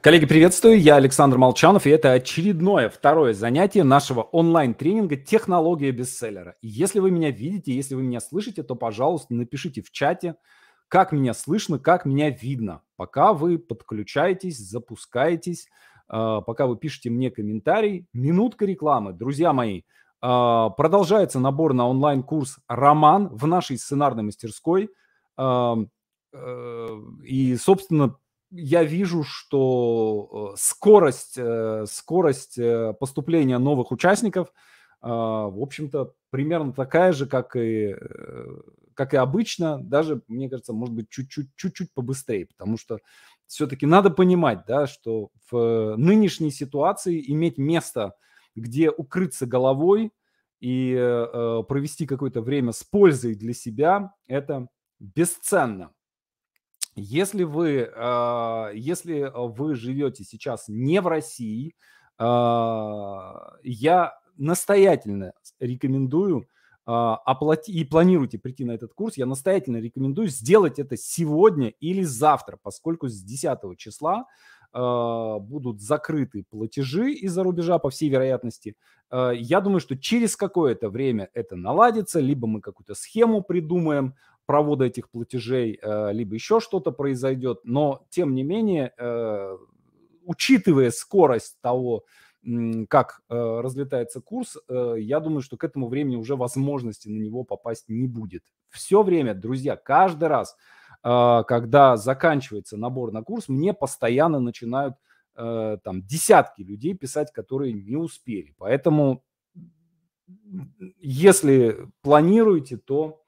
Коллеги, приветствую. Я Александр Молчанов, и это очередное второе занятие нашего онлайн-тренинга «Технология бестселлера». И если вы меня видите, если вы меня слышите, то, пожалуйста, напишите в чате, как меня слышно, как меня видно, пока вы подключаетесь, запускаетесь, э, пока вы пишете мне комментарий. Минутка рекламы. Друзья мои, э, продолжается набор на онлайн-курс «Роман» в нашей сценарной мастерской. Эм, э, и, собственно, я вижу, что э, скорость, э, скорость э, поступления новых участников, а, в общем-то, примерно такая же, как и, как и обычно, даже, мне кажется, может быть, чуть-чуть, чуть-чуть побыстрее, потому что все-таки надо понимать, да, что в нынешней ситуации иметь место, где укрыться головой и провести какое-то время с пользой для себя, это бесценно. Если вы, а, если а, вы живете сейчас не в России, а, я настоятельно рекомендую оплатить и планируете прийти на этот курс, я настоятельно рекомендую сделать это сегодня или завтра, поскольку с 10 числа будут закрыты платежи из-за рубежа, по всей вероятности. Я думаю, что через какое-то время это наладится, либо мы какую-то схему придумаем, провода этих платежей, э, либо еще что-то произойдет. Но, тем не менее, э, учитывая скорость того, как э, разлетается курс, я думаю, что к этому времени уже возможности на него попасть не будет. Все время, друзья, каждый раз, когда заканчивается набор на курс, мне постоянно начинают там десятки людей писать, которые не успели. Поэтому, если планируете, то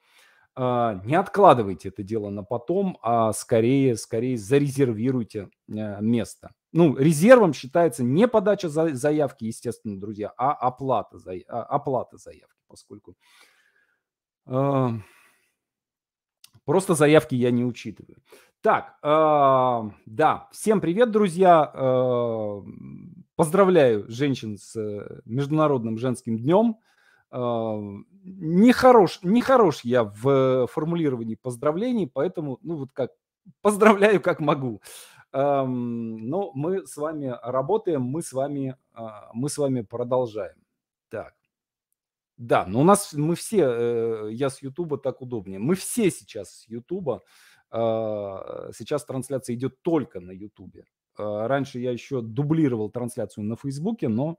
а, не откладывайте это дело на потом, а скорее, скорее зарезервируйте э, место. Ну, резервом считается не подача заявки, естественно, друзья, а оплата, а, оплата заявки, поскольку а, просто заявки я не учитываю. Так, да, всем привет, друзья. Поздравляю женщин с э, Международным женским днем. А, нехорош, нехорош я в формулировании поздравлений, поэтому, ну вот как, поздравляю как могу. Но ну, мы с вами работаем, мы с вами, а, мы с вами продолжаем. Так. Да, но ну, у нас мы все, э, я с Ютуба так удобнее, мы все сейчас с Ютуба, а, сейчас трансляция идет только на Ютубе. Раньше я еще дублировал трансляцию на Фейсбуке, но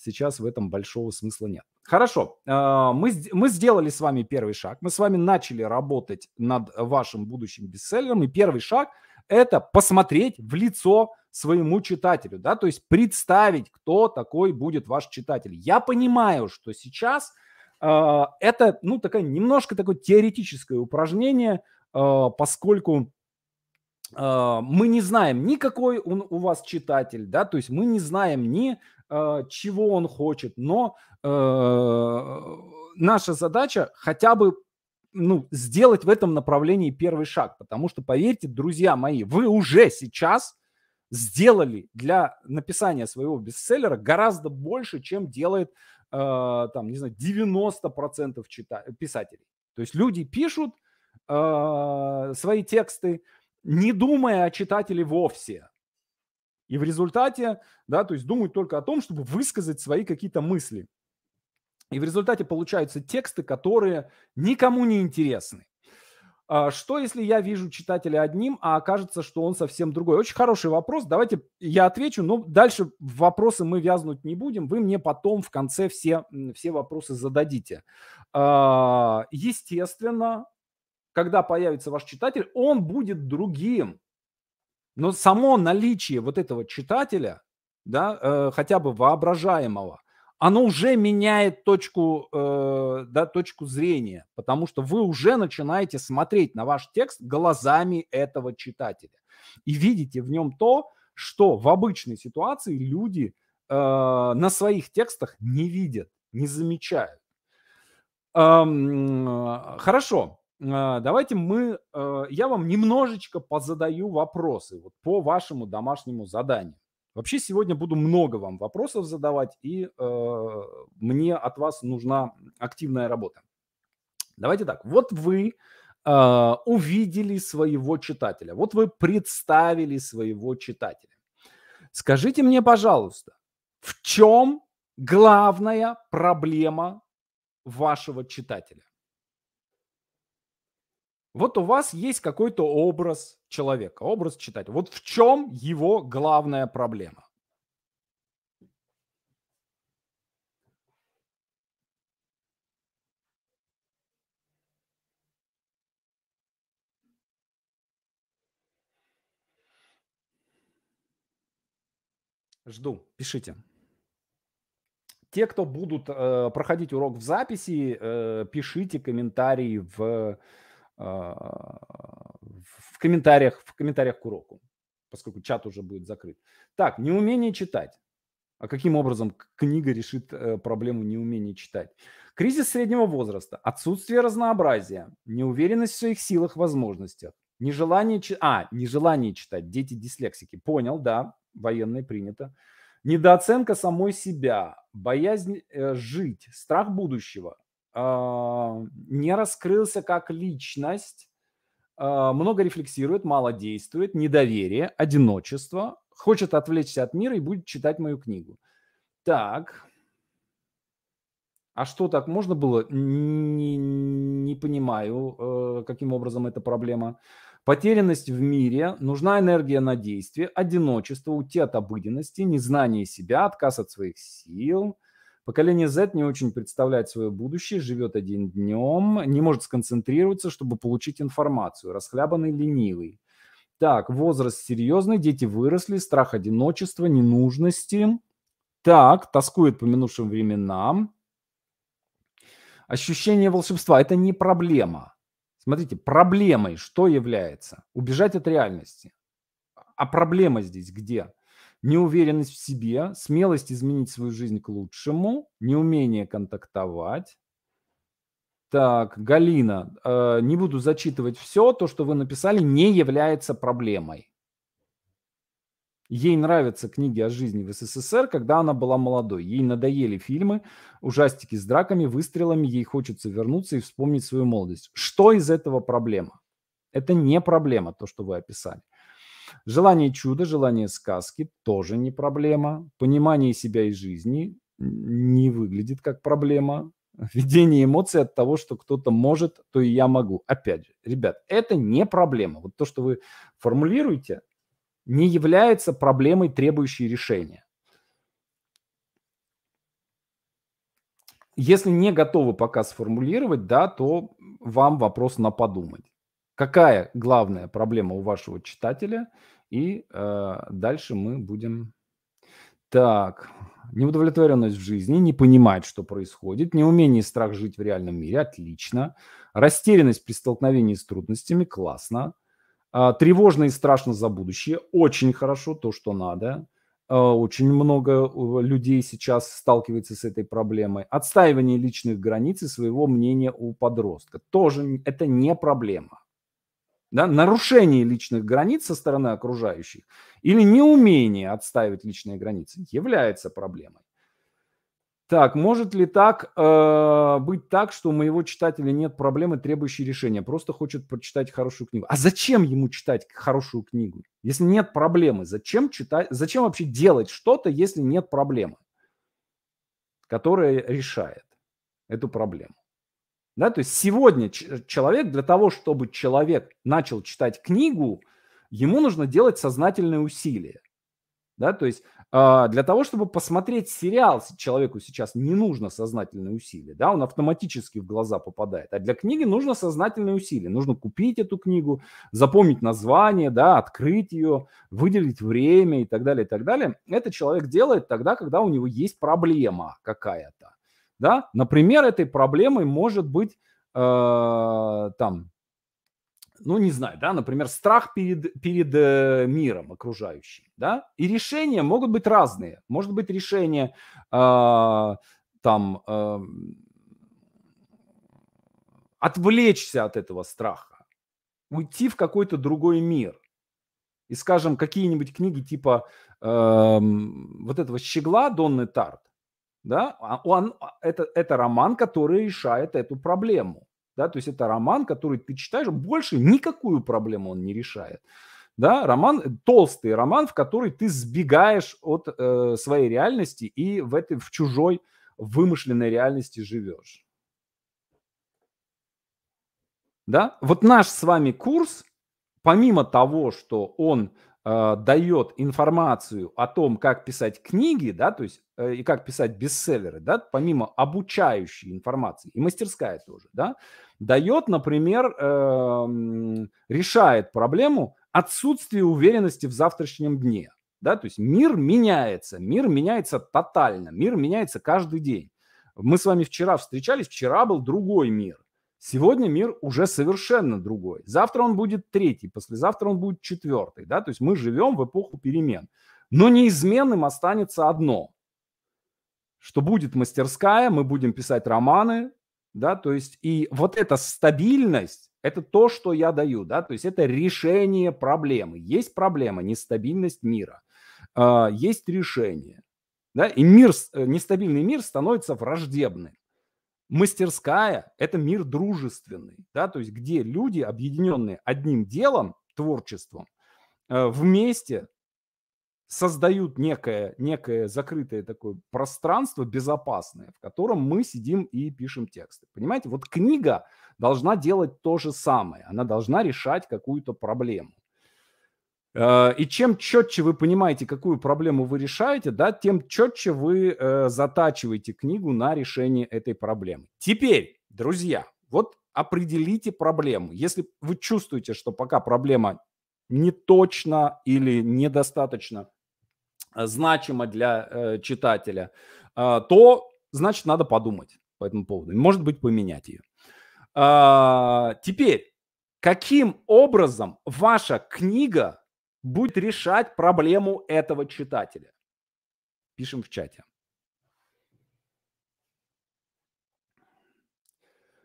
сейчас в этом большого смысла нет. Хорошо, а, мы, мы сделали с вами первый шаг, мы с вами начали работать над вашим будущим бестселлером, и первый шаг – это посмотреть в лицо своему читателю, да, то есть представить, кто такой будет ваш читатель. Я понимаю, что сейчас э, это, ну, такая немножко такое теоретическое упражнение, э, поскольку мы не знаем никакой он у вас читатель, да, то есть мы не знаем ни Э, чего он хочет, но э, наша задача хотя бы ну, сделать в этом направлении первый шаг, потому что, поверьте, друзья мои, вы уже сейчас сделали для написания своего бестселлера гораздо больше, чем делает, э, там, не знаю, 90% чита- писателей. То есть люди пишут э, свои тексты, не думая о читателе вовсе. И в результате, да, то есть думают только о том, чтобы высказать свои какие-то мысли. И в результате получаются тексты, которые никому не интересны. А что, если я вижу читателя одним, а окажется, что он совсем другой? Очень хороший вопрос. Давайте я отвечу, но дальше вопросы мы вязнуть не будем. Вы мне потом в конце все, все вопросы зададите. А, естественно, когда появится ваш читатель, он будет другим. Но само наличие вот этого читателя, да, э, хотя бы воображаемого, оно уже меняет точку, э, да, точку зрения, потому что вы уже начинаете смотреть на ваш текст глазами этого читателя и видите в нем то, что в обычной ситуации люди э, на своих текстах не видят, не замечают. Эм, хорошо. А, давайте мы, э, я вам немножечко позадаю вопросы вот по вашему домашнему заданию. Вообще сегодня буду много вам вопросов задавать, и э, мне от вас нужна активная работа. Давайте так, вот вы э, увидели своего читателя, вот вы представили своего читателя. Скажите мне, пожалуйста, в чем главная проблема вашего читателя? Вот у вас есть какой-то образ человека, образ читателя. Вот в чем его главная проблема? Жду, пишите. Те, кто будут э, проходить урок в записи, э, пишите комментарии в а, в комментариях, в комментариях к уроку, поскольку чат уже будет закрыт. Так, неумение читать. А каким образом книга решит э, проблему неумения читать? Кризис среднего возраста, отсутствие разнообразия, неуверенность в своих силах, возможностях, нежелание читать. А, нежелание читать, дети дислексики. Понял, да, военное принято. Недооценка самой себя, боязнь э, жить, страх будущего, а, не раскрылся как личность, а, много рефлексирует, мало действует, недоверие, одиночество, хочет отвлечься от мира и будет читать мою книгу. Так, а что так можно было? Не, не понимаю, э, каким образом эта проблема. Потерянность в мире, нужна энергия на действие, одиночество, уйти от обыденности, незнание себя, отказ от своих сил – Поколение Z не очень представляет свое будущее, живет один днем, не может сконцентрироваться, чтобы получить информацию, расхлябанный, ленивый. Так, возраст серьезный, дети выросли, страх одиночества, ненужности. Так, тоскует по минувшим временам. Ощущение волшебства – это не проблема. Смотрите, проблемой что является? Убежать от реальности. А проблема здесь где? неуверенность в себе, смелость изменить свою жизнь к лучшему, неумение контактовать. Так, Галина, э, не буду зачитывать все, то, что вы написали, не является проблемой. Ей нравятся книги о жизни в СССР, когда она была молодой. Ей надоели фильмы, ужастики с драками, выстрелами. Ей хочется вернуться и вспомнить свою молодость. Что из этого проблема? Это не проблема, то, что вы описали. Желание чуда, желание сказки тоже не проблема. Понимание себя и жизни не выглядит как проблема. Введение эмоций от того, что кто-то может, то и я могу. Опять же, ребят, это не проблема. Вот то, что вы формулируете, не является проблемой, требующей решения. Если не готовы пока сформулировать, да, то вам вопрос на подумать какая главная проблема у вашего читателя, и э, дальше мы будем... Так, неудовлетворенность в жизни, не понимать, что происходит, неумение и страх жить в реальном мире, отлично. Растерянность при столкновении с трудностями, классно. Э, тревожно и страшно за будущее, очень хорошо, то, что надо. А, очень много людей сейчас сталкивается с этой проблемой. Отстаивание личных границ и своего мнения у подростка. Тоже это не проблема да, нарушение личных границ со стороны окружающих или неумение отстаивать личные границы является проблемой. Так, может ли так э, быть так, что у моего читателя нет проблемы, требующей решения, просто хочет прочитать хорошую книгу? А зачем ему читать хорошую книгу, если нет проблемы? Зачем читать? Зачем вообще делать что-то, если нет проблемы, которая решает эту проблему? Да, то есть сегодня э, человек, для того, чтобы человек начал читать книгу, ему нужно делать сознательные усилия. Да, то есть а, для того, чтобы посмотреть сериал, человеку сейчас не нужно сознательные усилия. да, он автоматически в глаза попадает. А для книги нужно сознательные усилия. Нужно купить эту книгу, запомнить название, да, открыть ее, выделить время и так далее, и так далее. Это человек делает тогда, когда у него есть проблема какая-то. Да? Например, этой проблемой может быть э, там, ну не знаю, да, например, страх перед, перед э, миром окружающим. Да? И решения могут быть разные. Может быть решение э, там... Э, отвлечься от этого страха, уйти в какой-то другой мир. И, скажем, какие-нибудь книги типа э, вот этого «Щегла» Донны Тарт, да? А он, а, это, это роман, который решает эту проблему. Да? То есть это роман, который ты читаешь, больше никакую проблему он не решает. Да? Роман, э, толстый роман, в который ты сбегаешь от э, своей реальности и в, этой, в чужой вымышленной реальности живешь. Да? Вот наш с вами курс, помимо того, что он а, дает информацию о том, как писать книги, да, то есть э, и как писать бестселлеры, да, помимо обучающей информации, и мастерская тоже, да, дает, например, э, решает проблему отсутствия уверенности в завтрашнем дне, да, то есть мир меняется, мир меняется тотально, мир меняется каждый день. Мы с вами вчера встречались, вчера был другой мир, Сегодня мир уже совершенно другой. Завтра он будет третий, послезавтра он будет четвертый. Да? То есть мы живем в эпоху перемен. Но неизменным останется одно, что будет мастерская, мы будем писать романы, да, то есть и вот эта стабильность, это то, что я даю, да, то есть это решение проблемы. Есть проблема, нестабильность мира, а, есть решение, да, и мир, э, нестабильный мир становится враждебным. Мастерская – это мир дружественный, да, то есть где люди, объединенные одним делом, творчеством, э, вместе создают некое, некое закрытое такое пространство безопасное, в котором мы сидим и пишем тексты. Понимаете, вот книга должна делать то же самое, она должна решать какую-то проблему. Э, и чем четче вы понимаете, какую проблему вы решаете, да, тем четче вы э, затачиваете книгу на решение этой проблемы. Теперь, друзья, вот определите проблему. Если вы чувствуете, что пока проблема не точно или недостаточно э, значима для э, читателя, э, то значит надо подумать по этому поводу. Может быть, поменять ее. Э, теперь, каким образом ваша книга будет решать проблему этого читателя. Пишем в чате.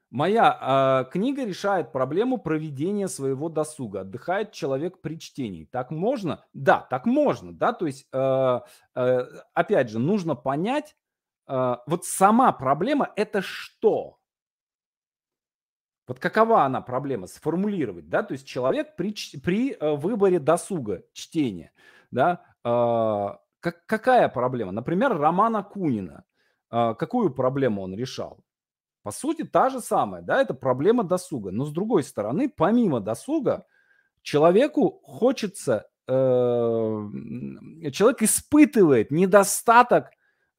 Моя э, книга решает проблему проведения своего досуга. Отдыхает человек при чтении. Так можно? Да, так можно. Да? То есть, э, э, опять же, нужно понять, э, вот сама проблема – это что? Вот какова она проблема сформулировать, да, то есть человек при, при э, выборе досуга, чтения, да, э, как, какая проблема? Например, Романа Кунина, э, какую проблему он решал? По сути, та же самая, да, это проблема досуга. Но с другой стороны, помимо досуга, человеку хочется, э, человек испытывает недостаток,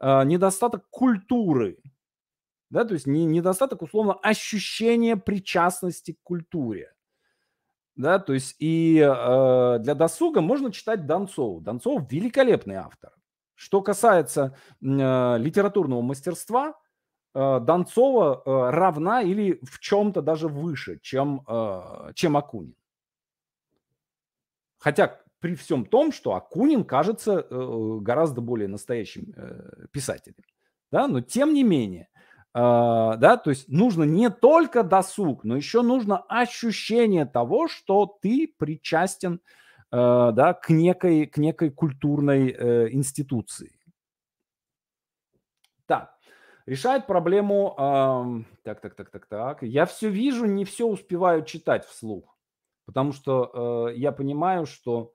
э, недостаток культуры, да, то есть не, недостаток, условно, ощущения причастности к культуре. Да, то есть и э, для досуга можно читать Донцову. Донцов великолепный автор. Что касается э, литературного мастерства, э, Донцова э, равна или в чем-то даже выше, чем, э, чем Акунин. Хотя при всем том, что Акунин кажется э, гораздо более настоящим э, писателем. Да? Но тем не менее, а, да, то есть нужно не только досуг, но еще нужно ощущение того, что ты причастен, а, да, к некой, к некой культурной э, институции. Так, решает проблему, так, так, так, так, так, я все вижу, не все успеваю читать вслух, потому что э, я понимаю, что,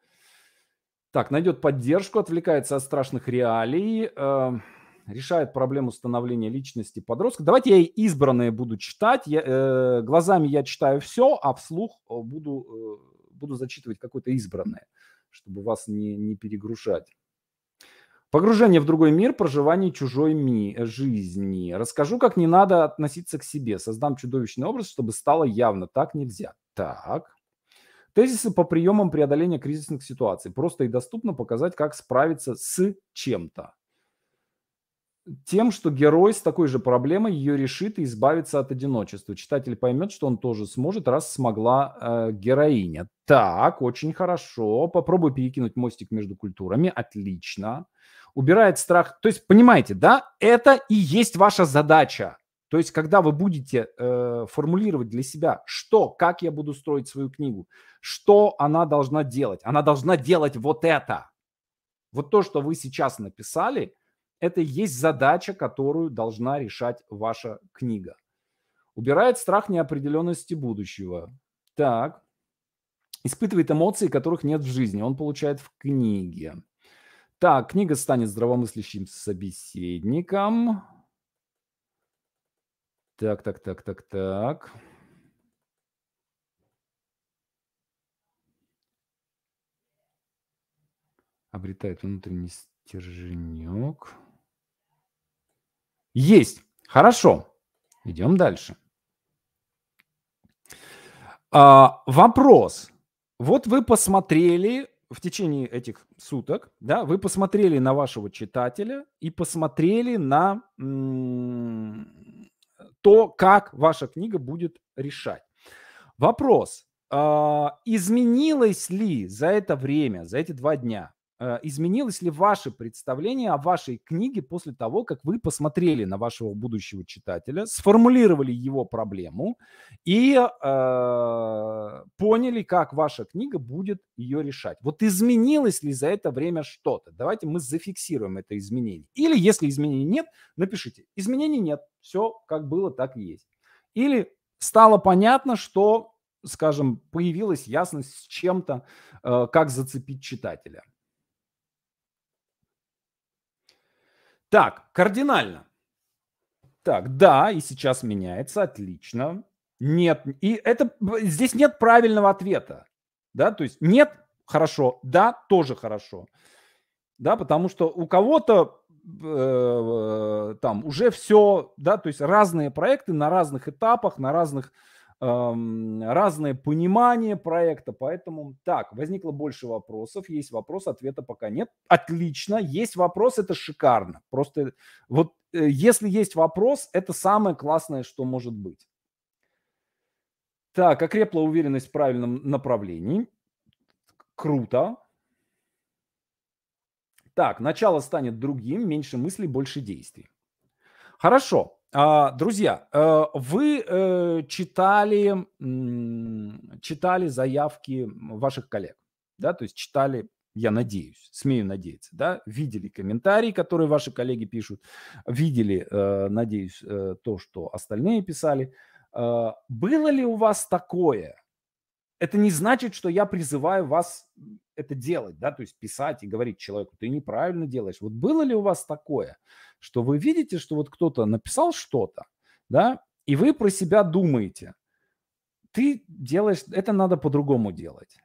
так, найдет поддержку, отвлекается от страшных реалий, а, решает проблему становления личности подростка. Давайте я избранные буду читать. Я, э, глазами я читаю все, а вслух э, буду, э, буду зачитывать какое-то избранное, чтобы вас не, не перегружать. Погружение в другой мир, проживание чужой ми э, жизни. Расскажу, как не надо относиться к себе. Создам чудовищный образ, чтобы стало явно. Так нельзя. Так. Тезисы по приемам преодоления кризисных ситуаций. Просто и доступно показать, как справиться с чем-то тем, что герой с такой же проблемой ее решит и избавится от одиночества. Читатель поймет, что он тоже сможет, раз смогла э, героиня. Так, очень хорошо. Попробуй перекинуть мостик между культурами. Отлично. Убирает страх. То есть, понимаете, да, это и есть ваша задача. То есть, когда вы будете э, формулировать для себя, что, как я буду строить свою книгу, что она должна делать, она должна делать вот это. Вот то, что вы сейчас написали – это и есть задача, которую должна решать ваша книга. Убирает страх неопределенности будущего. Так. Испытывает эмоции, которых нет в жизни. Он получает в книге. Так, книга станет здравомыслящим собеседником. Так, так, так, так, так. Обретает внутренний стерженек. Есть. Хорошо. Идем дальше. А, вопрос. Вот вы посмотрели в течение этих суток, да, вы посмотрели на вашего читателя и посмотрели на то, как ваша книга будет решать. Вопрос. А, изменилось ли за это время, за эти два дня Э, изменилось ли ваше представление о вашей книге после того, как вы посмотрели на вашего будущего читателя, сформулировали его проблему и э, поняли, как ваша книга будет ее решать. Вот изменилось ли за это время что-то? Давайте мы зафиксируем это изменение. Или если изменений нет, напишите, изменений нет, все как было, так и есть. Или стало понятно, что скажем, появилась ясность с чем-то, э, как зацепить читателя. Так, кардинально. Так, да, и сейчас меняется, отлично. Нет, и это здесь нет правильного ответа. Да, то есть нет, хорошо, да, тоже хорошо. Да, потому что у кого-то э, там уже все, да, то есть разные проекты на разных этапах, на разных разное понимание проекта, поэтому так, возникло больше вопросов, есть вопрос, ответа пока нет. Отлично, есть вопрос, это шикарно. Просто вот э, если есть вопрос, это самое классное, что может быть. Так, окрепла уверенность в правильном направлении. Круто. Так, начало станет другим, меньше мыслей, больше действий. Хорошо, а, друзья, э, вы э, читали, читали заявки ваших коллег, да, то есть читали, я надеюсь, смею надеяться, да, видели комментарии, которые ваши коллеги пишут, видели, э, надеюсь, то, что остальные писали. Было ли у вас такое, это не значит, что я призываю вас это делать, да, то есть писать и говорить человеку, ты неправильно делаешь. Вот было ли у вас такое, что вы видите, что вот кто-то написал что-то, да, и вы про себя думаете, ты делаешь, это надо по-другому делать.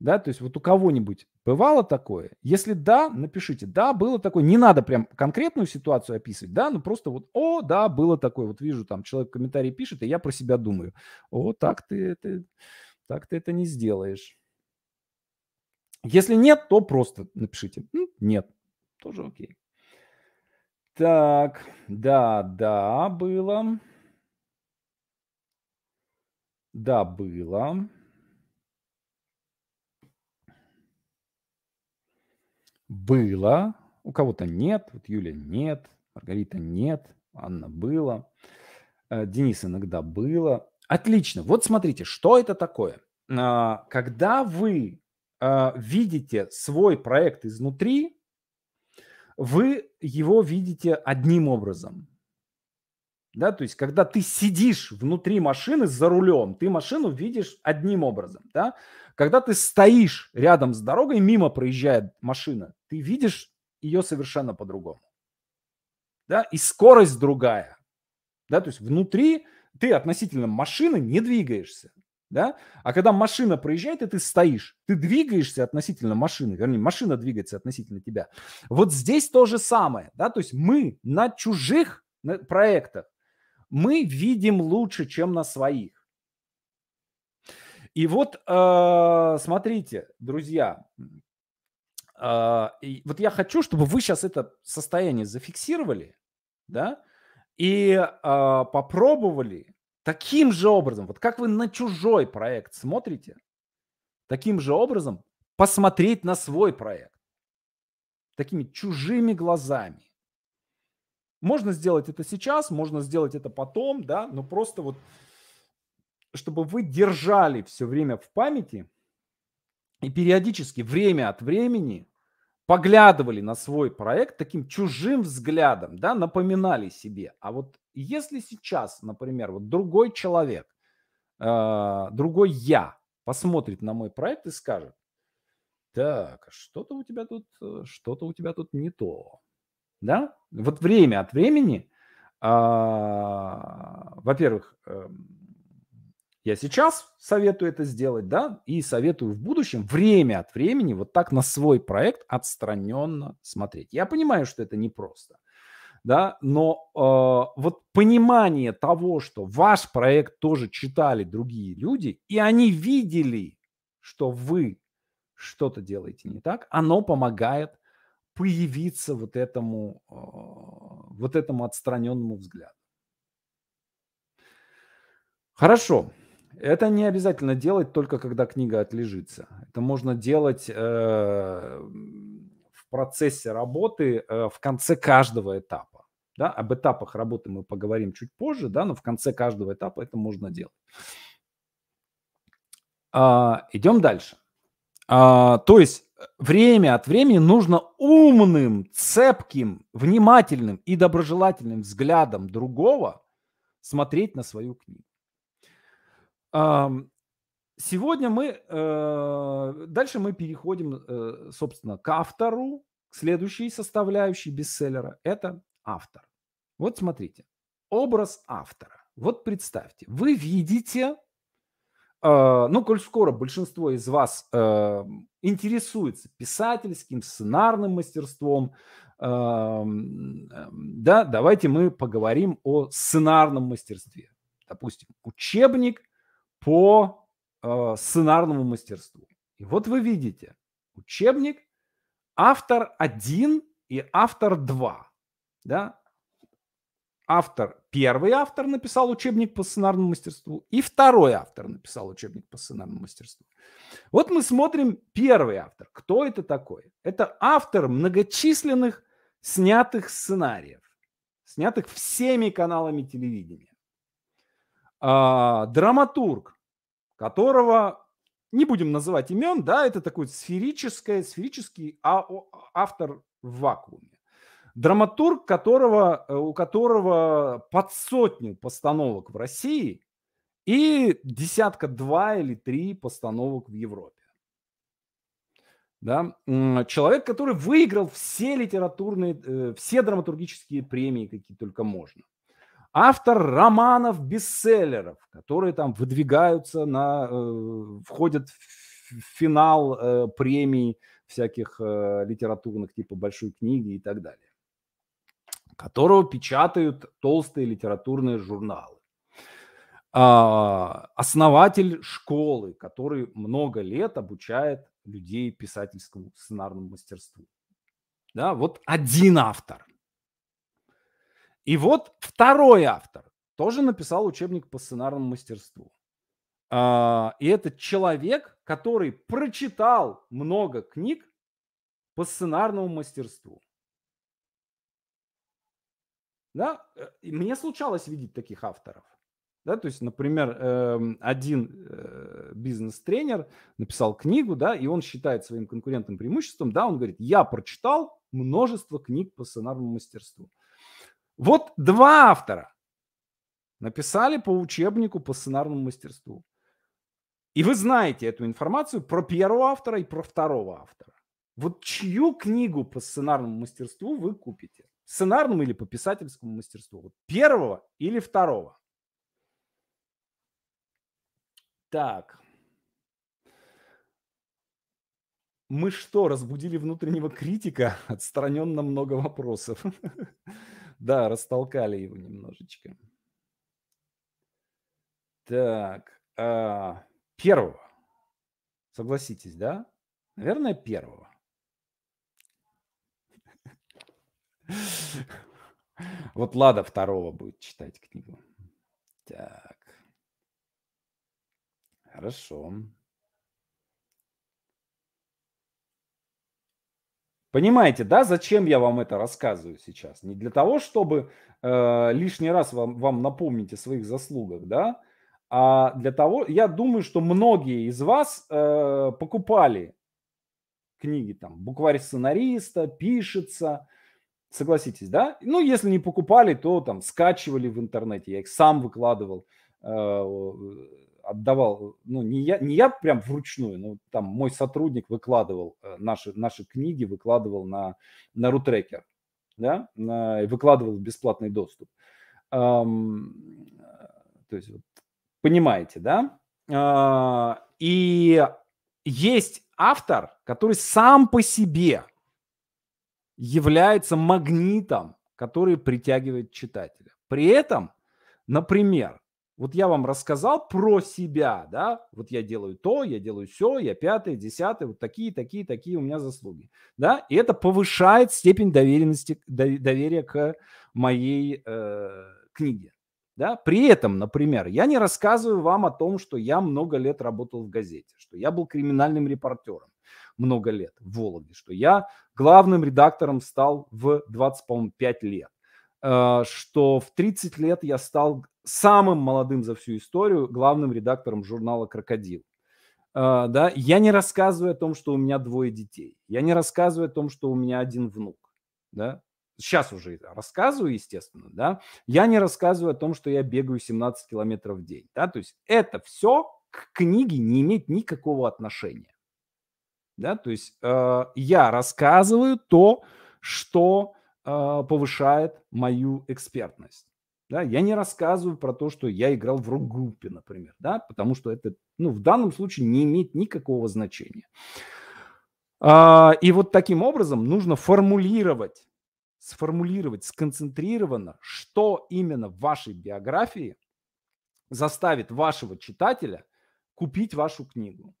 Да, то есть вот у кого-нибудь бывало такое? Если да, напишите. Да, было такое. Не надо прям конкретную ситуацию описывать, да, ну просто вот, о, да, было такое. Вот вижу, там человек комментарий пишет, и я про себя думаю. О, так ты, ты так ты это не сделаешь. Если нет, то просто напишите. Ну, нет. Тоже окей. Так, да, да, было. Да, было. Было. У кого-то нет. Вот Юля нет. Маргарита нет. Анна было. Э, Денис иногда было. Отлично. Вот смотрите, что это такое. А, когда вы а, видите свой проект изнутри, вы его видите одним образом. Да, то есть, когда ты сидишь внутри машины за рулем, ты машину видишь одним образом. Да? Когда ты стоишь рядом с дорогой, мимо проезжает машина, ты видишь ее совершенно по-другому. Да? И скорость другая. Да? То есть, внутри ты относительно машины не двигаешься. Да? А когда машина проезжает, и ты стоишь, ты двигаешься относительно машины, вернее, машина двигается относительно тебя. Вот здесь то же самое. Да? То есть мы на чужих проектах мы видим лучше, чем на своих. И вот, э, смотрите, друзья, э, вот я хочу, чтобы вы сейчас это состояние зафиксировали, да, и э, попробовали таким же образом, вот как вы на чужой проект смотрите, таким же образом посмотреть на свой проект. Такими чужими глазами. Можно сделать это сейчас, можно сделать это потом, да, но просто вот, чтобы вы держали все время в памяти и периодически, время от времени, поглядывали на свой проект таким чужим взглядом, да, напоминали себе. А вот если сейчас, например, вот другой человек, э, другой я посмотрит на мой проект и скажет, так, а что-то у тебя тут, э, что-то у тебя тут не то, да? Вот время от времени, э, во-первых, э, я сейчас советую это сделать, да, и советую в будущем время от времени вот так на свой проект отстраненно смотреть. Я понимаю, что это непросто, да, но э, вот понимание того, что ваш проект тоже читали другие люди, и они видели, что вы что-то делаете не так, оно помогает появиться вот этому, э, вот этому отстраненному взгляду. Хорошо. Это не обязательно делать только когда книга отлежится. Это можно делать э, в процессе работы э, в конце каждого этапа. Да? Об этапах работы мы поговорим чуть позже, да? но в конце каждого этапа это можно делать. Э, идем дальше. Э, то есть э, время от времени нужно умным, цепким, внимательным и доброжелательным взглядом другого смотреть на свою книгу. Сегодня мы, э, дальше мы переходим, э, собственно, к автору, к следующей составляющей бестселлера. Это автор. Вот смотрите, образ автора. Вот представьте, вы видите, э, ну, коль скоро большинство из вас интересуется писательским, сценарным мастерством, эм, эм, да, давайте мы поговорим о сценарном мастерстве. Допустим, учебник – по э, сценарному мастерству. И вот вы видите учебник, автор 1 и автор 2. Да? Автор, первый автор написал учебник по сценарному мастерству, и второй автор написал учебник по сценарному мастерству. Вот мы смотрим первый автор. Кто это такой? Это автор многочисленных снятых сценариев, снятых всеми каналами телевидения. А, драматург, которого не будем называть имен, да, это такой сферическое, сферический а, автор в вакууме. Драматург, которого, э, у которого под сотню постановок в России и десятка два или три постановок в Европе. Да? Человек, который выиграл все литературные, э, все драматургические премии, какие только можно автор романов-бестселлеров, которые там выдвигаются на, э, входят в финал э, премий всяких э, литературных типа большой книги и так далее, которого печатают толстые литературные журналы. А, основатель школы, который много лет обучает людей писательскому сценарному мастерству. Да, вот один автор – и вот второй автор тоже написал учебник по сценарному мастерству. А, и это человек, который прочитал много книг по сценарному мастерству. Да? Э, мне случалось видеть таких авторов. Да, то есть, например, эм, один э, бизнес-тренер написал книгу, да, и он считает своим конкурентным преимуществом, да, он говорит, я прочитал множество книг по сценарному мастерству. Вот два автора написали по учебнику по сценарному мастерству. И вы знаете эту информацию про первого автора и про второго автора. Вот чью книгу по сценарному мастерству вы купите? Сценарному или по писательскому мастерству? Вот первого или второго? Так. Мы что, разбудили внутреннего критика? Отстранен на много вопросов. Да, растолкали его немножечко. Так, а, первого. Согласитесь, да? Наверное, первого. Вот Лада второго будет читать книгу. Так. Хорошо. Понимаете, да, зачем я вам это рассказываю сейчас? Не для того, чтобы э, лишний раз вам, вам напомнить о своих заслугах, да, а для того, я думаю, что многие из вас э, покупали книги, там, букварь сценариста, пишется, согласитесь, да? Ну, если не покупали, то там скачивали в интернете, я их сам выкладывал э, отдавал, ну, не я, не я прям вручную, но там мой сотрудник выкладывал э, наши, наши книги, выкладывал на, на рутрекер, да, на, выкладывал бесплатный доступ. Эм, то есть, понимаете, да? Э, и есть автор, который сам по себе является магнитом, который притягивает читателя. При этом, например, вот я вам рассказал про себя, да, вот я делаю то, я делаю все, я пятый, десятый, вот такие, такие, такие у меня заслуги, да, и это повышает степень доверенности, доверия к моей э, книге, да. При этом, например, я не рассказываю вам о том, что я много лет работал в газете, что я был криминальным репортером много лет в Вологде, что я главным редактором стал в 25 лет, э, что в 30 лет я стал самым молодым за всю историю главным редактором журнала «Крокодил». А, да, я не рассказываю о том, что у меня двое детей. Я не рассказываю о том, что у меня один внук. Да? Сейчас уже рассказываю, естественно, да. Я не рассказываю о том, что я бегаю 17 километров в день. Да? То есть это все к книге не имеет никакого отношения. Да? То есть э, я рассказываю то, что э, повышает мою экспертность. Да, я не рассказываю про то, что я играл в рок-группе, например, да, потому что это ну, в данном случае не имеет никакого значения. А, и вот таким образом нужно формулировать, сформулировать сконцентрированно, что именно в вашей биографии заставит вашего читателя купить вашу книгу.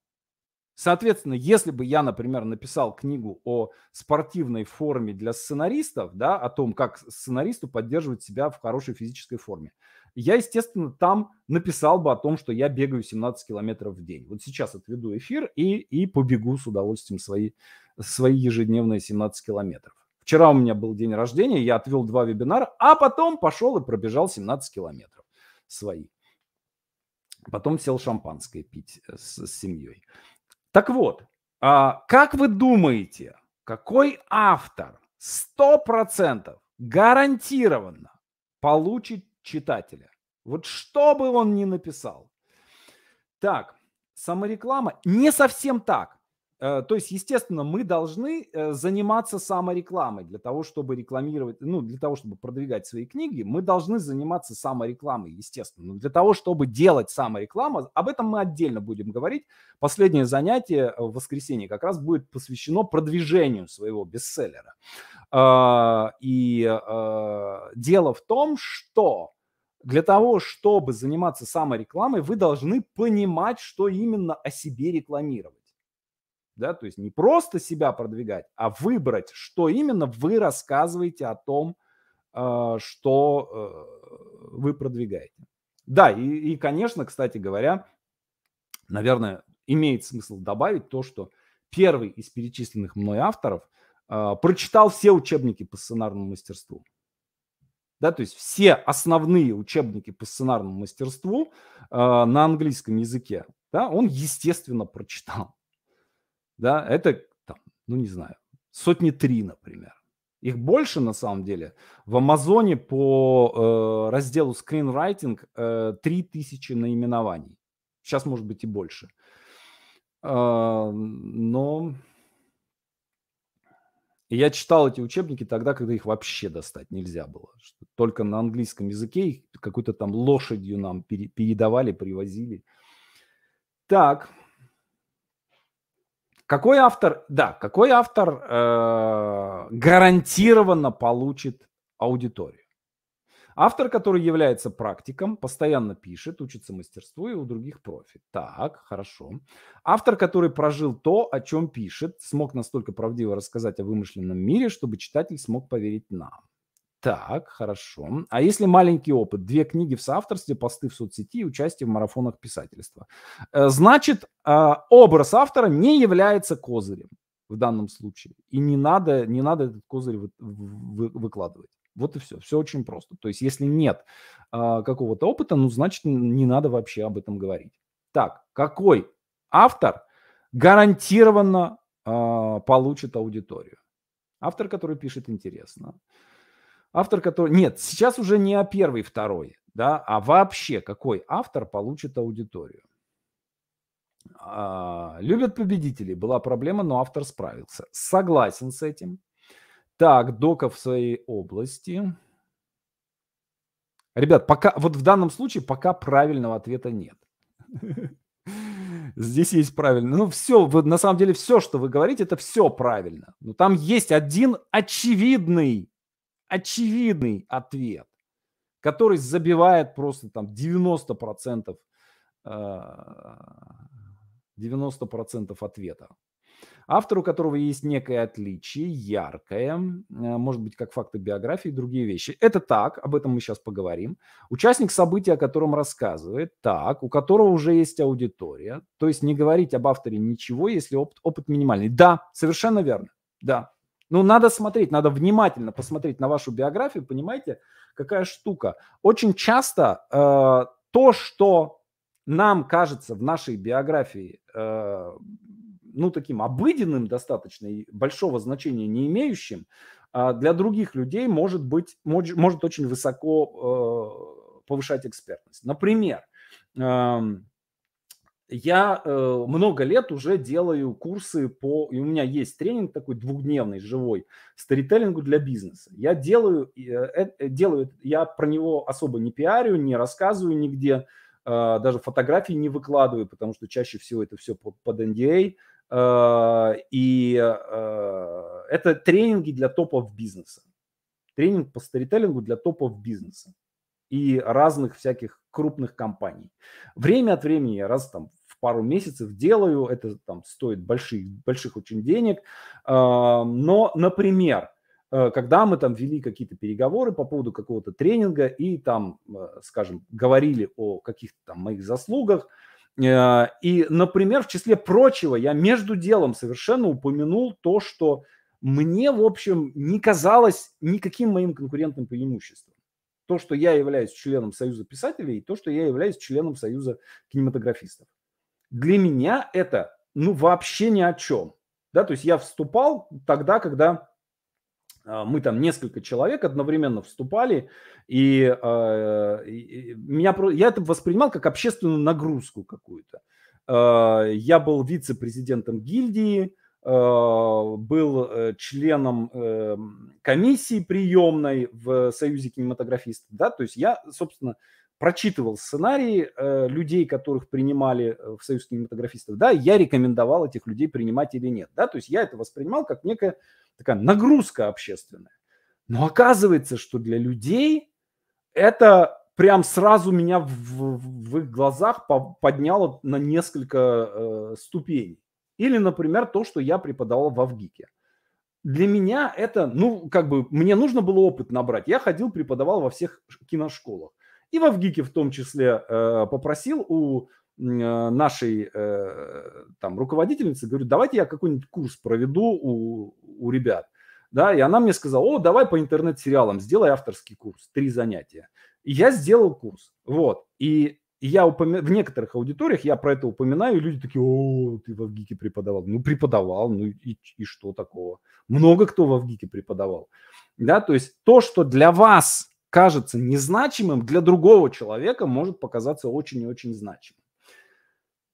Соответственно, если бы я, например, написал книгу о спортивной форме для сценаристов, да, о том, как сценаристу поддерживать себя в хорошей физической форме, я, естественно, там написал бы о том, что я бегаю 17 километров в день. Вот сейчас отведу эфир и, и побегу с удовольствием свои, свои ежедневные 17 километров. Вчера у меня был день рождения, я отвел два вебинара, а потом пошел и пробежал 17 километров свои. Потом сел шампанское пить э, с, с семьей. Так вот, а, как вы думаете, какой автор 100% гарантированно получит читателя? Вот что бы он ни написал. Так, самореклама не совсем так. Э, то есть, естественно, мы должны э, заниматься саморекламой для того, чтобы рекламировать, ну, для того, чтобы продвигать свои книги, мы должны заниматься саморекламой, естественно. Но для того, чтобы делать саморекламу, об этом мы отдельно будем говорить. Последнее занятие в воскресенье как раз будет посвящено продвижению своего бестселлера. Э, и дело в том, что для того, чтобы заниматься саморекламой, вы должны понимать, что именно о себе рекламировать да, то есть не просто себя продвигать, а выбрать, что именно вы рассказываете о том, а, что э, вы продвигаете. Да, и, и, конечно, кстати говоря, наверное, имеет смысл добавить то, что первый из перечисленных мной авторов а, прочитал все учебники по сценарному мастерству. Да, то есть все основные учебники по сценарному мастерству э, на английском языке, да, он, естественно, прочитал да, это, там, ну не знаю, сотни три, например. Их больше на самом деле. В Амазоне по э, разделу скринрайтинг э, 3000 наименований. Сейчас, может быть, и больше. Э, но я читал эти учебники тогда, когда их вообще достать нельзя было. Только на английском языке их какой-то там лошадью нам передавали, привозили. Так. Какой автор, да, какой автор э, гарантированно получит аудиторию? Автор, который является практиком, постоянно пишет, учится мастерству и у других профи. Так, хорошо. Автор, который прожил то, о чем пишет, смог настолько правдиво рассказать о вымышленном мире, чтобы читатель смог поверить нам. Так, хорошо. А если маленький опыт? Две книги в соавторстве, посты в соцсети и участие в марафонах писательства. Э, значит, а, образ автора не является козырем в данном случае. И не надо, не надо этот козырь выкладывать. Вот и все. Все очень просто. То есть, если нет а, какого-то опыта, ну, значит, не надо вообще об этом говорить. Так, какой автор гарантированно а, получит аудиторию? Автор, который пишет интересно Автор, который... Нет, сейчас уже не о первый, второй, да, а вообще какой автор получит аудиторию. А, любят победителей. Была проблема, но автор справился. Согласен с этим. Так, Дока в своей области. Ребят, пока, вот в данном случае пока правильного ответа нет. Здесь есть правильно. Ну, все, вы, на самом деле, все, что вы говорите, это все правильно. Но там есть один очевидный очевидный ответ, который забивает просто там 90%, 90% а, ответа. Автор, у которого есть некое отличие, яркое, а, может быть, как факты биографии и другие вещи. Это так, об этом мы сейчас поговорим. Участник события, о котором рассказывает, так, у которого уже есть аудитория. То есть не говорить об авторе ничего, если опыт, опыт минимальный. Да, совершенно верно. Да. Ну, надо смотреть, надо внимательно посмотреть на вашу биографию, понимаете, какая штука. Очень часто э, то, что нам кажется в нашей биографии, э, ну, таким обыденным достаточно и большого значения не имеющим, э, для других людей может быть, может, может очень высоко э, повышать экспертность. Например, э, я э, много лет уже делаю курсы по... И у меня есть тренинг такой двухдневный, живой, старителлингу для бизнеса. Я делаю, э, э, э, делаю... Я про него особо не пиарю, не рассказываю нигде, э, даже фотографии не выкладываю, потому что чаще всего это все под, под NDA. Э, и э, это тренинги для топов бизнеса. Тренинг по старителлингу для топов бизнеса и разных всяких крупных компаний. Время от времени я раз там в пару месяцев делаю, это там стоит больших, больших очень денег. А, но, например, э, когда мы там вели какие-то переговоры по поводу какого-то тренинга и там, э, скажем, говорили о каких-то там моих заслугах, э, и, например, в числе прочего, я между делом совершенно упомянул то, что мне, в общем, не казалось никаким моим конкурентным преимуществом. То, что я являюсь членом Союза писателей, и то, что я являюсь членом Союза кинематографистов. Для меня это ну вообще ни о чем. Да, то есть я вступал тогда, когда а, мы там несколько человек одновременно вступали, и, а, и меня, я это воспринимал как общественную нагрузку какую-то. А, я был вице-президентом гильдии, Э, был э, членом э, комиссии приемной в Союзе кинематографистов, да, то есть я, собственно, прочитывал сценарии людей, которых принимали в Союз кинематографистов, да, я рекомендовал этих людей принимать или нет, да, то есть я это воспринимал как некая такая нагрузка общественная. Но оказывается, что для людей это прям сразу меня в, в их глазах подняло на несколько ступеней. Или, например, то, что я преподавал в Авгике. Для меня это, ну, как бы, мне нужно было опыт набрать. Я ходил, преподавал во всех киношколах. И в Авгике в том числе э, попросил у э, нашей э, там руководительницы, говорю, давайте я какой-нибудь курс проведу у, у ребят. Да, и она мне сказала, о, давай по интернет-сериалам сделай авторский курс, три занятия. И я сделал курс, вот. И и я упомя... в некоторых аудиториях я про это упоминаю, и люди такие, о, ты в Авгике преподавал. Ну, преподавал, ну и, и что такого? Много кто в Авгике преподавал. Да, то есть то, что для вас кажется незначимым, для другого человека может показаться очень и очень значимым.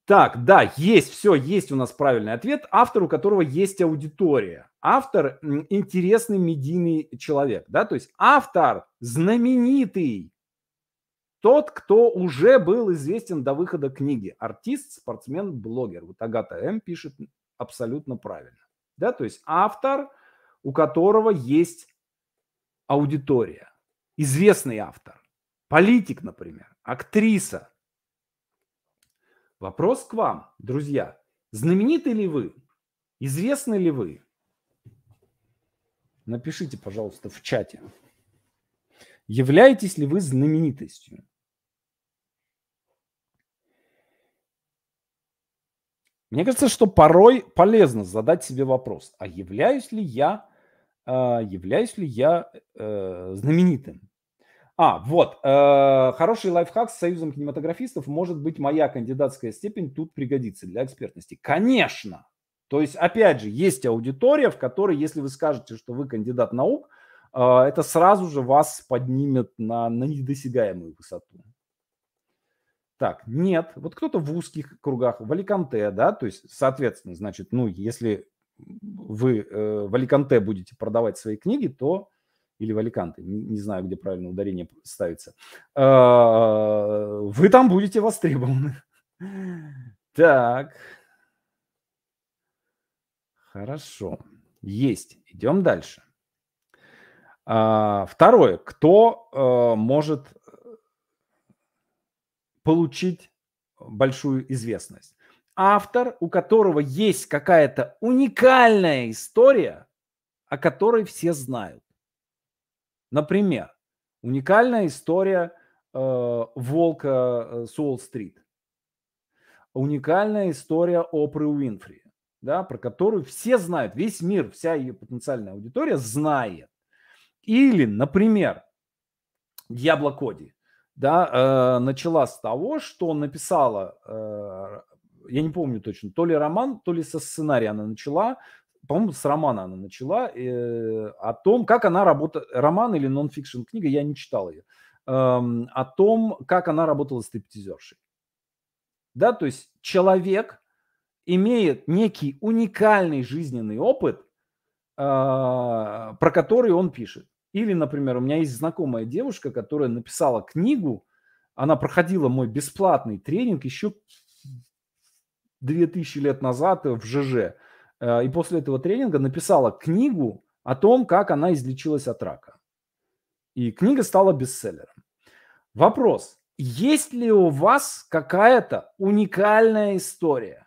Так, да, есть, все, есть у нас правильный ответ. Автор, у которого есть аудитория. Автор – интересный медийный человек. Да? То есть автор – знаменитый, тот, кто уже был известен до выхода книги. Артист, спортсмен, блогер. Вот Агата М. пишет абсолютно правильно. Да, то есть автор, у которого есть аудитория. Известный автор. Политик, например. Актриса. Вопрос к вам, друзья. Знамениты ли вы? Известны ли вы? Напишите, пожалуйста, в чате. Являетесь ли вы знаменитостью? Мне кажется, что порой полезно задать себе вопрос, а являюсь ли я, э, являюсь ли я э, знаменитым? А, вот, э, хороший лайфхак с Союзом кинематографистов, может быть, моя кандидатская степень тут пригодится для экспертности. Конечно! То есть, опять же, есть аудитория, в которой, если вы скажете, что вы кандидат наук, э, это сразу же вас поднимет на, на недосягаемую высоту. Так, нет, вот кто-то в узких кругах, в Аликанте, да, то есть, соответственно, значит, ну, если вы э, в Аликанте будете продавать свои книги, то или в Аликанте, не, не знаю, где правильно ударение ставится, э, вы там будете востребованы. Так, хорошо, есть, идем дальше. А, второе, кто э, может получить большую известность. Автор, у которого есть какая-то уникальная история, о которой все знают. Например, уникальная история э, волка э, с Уолл-стрит. Уникальная история Опры Уинфри, да, про которую все знают, весь мир, вся ее потенциальная аудитория знает. Или, например, Дьябло Коди – да, э, начала с того, что написала, э, я не помню точно, то ли роман, то ли со сценария она начала, по-моему, с романа она начала, э, о том, как она работает, роман или нон-фикшн книга, я не читал ее, э, эм, о том, как она работала с стриптизершей. Да, то есть человек имеет некий уникальный жизненный опыт, э, про который он пишет. Или, например, у меня есть знакомая девушка, которая написала книгу, она проходила мой бесплатный тренинг еще 2000 лет назад в ЖЖ. Э, и после этого тренинга написала книгу о том, как она излечилась от рака. И книга стала бестселлером. Вопрос. Есть ли у вас какая-то уникальная история?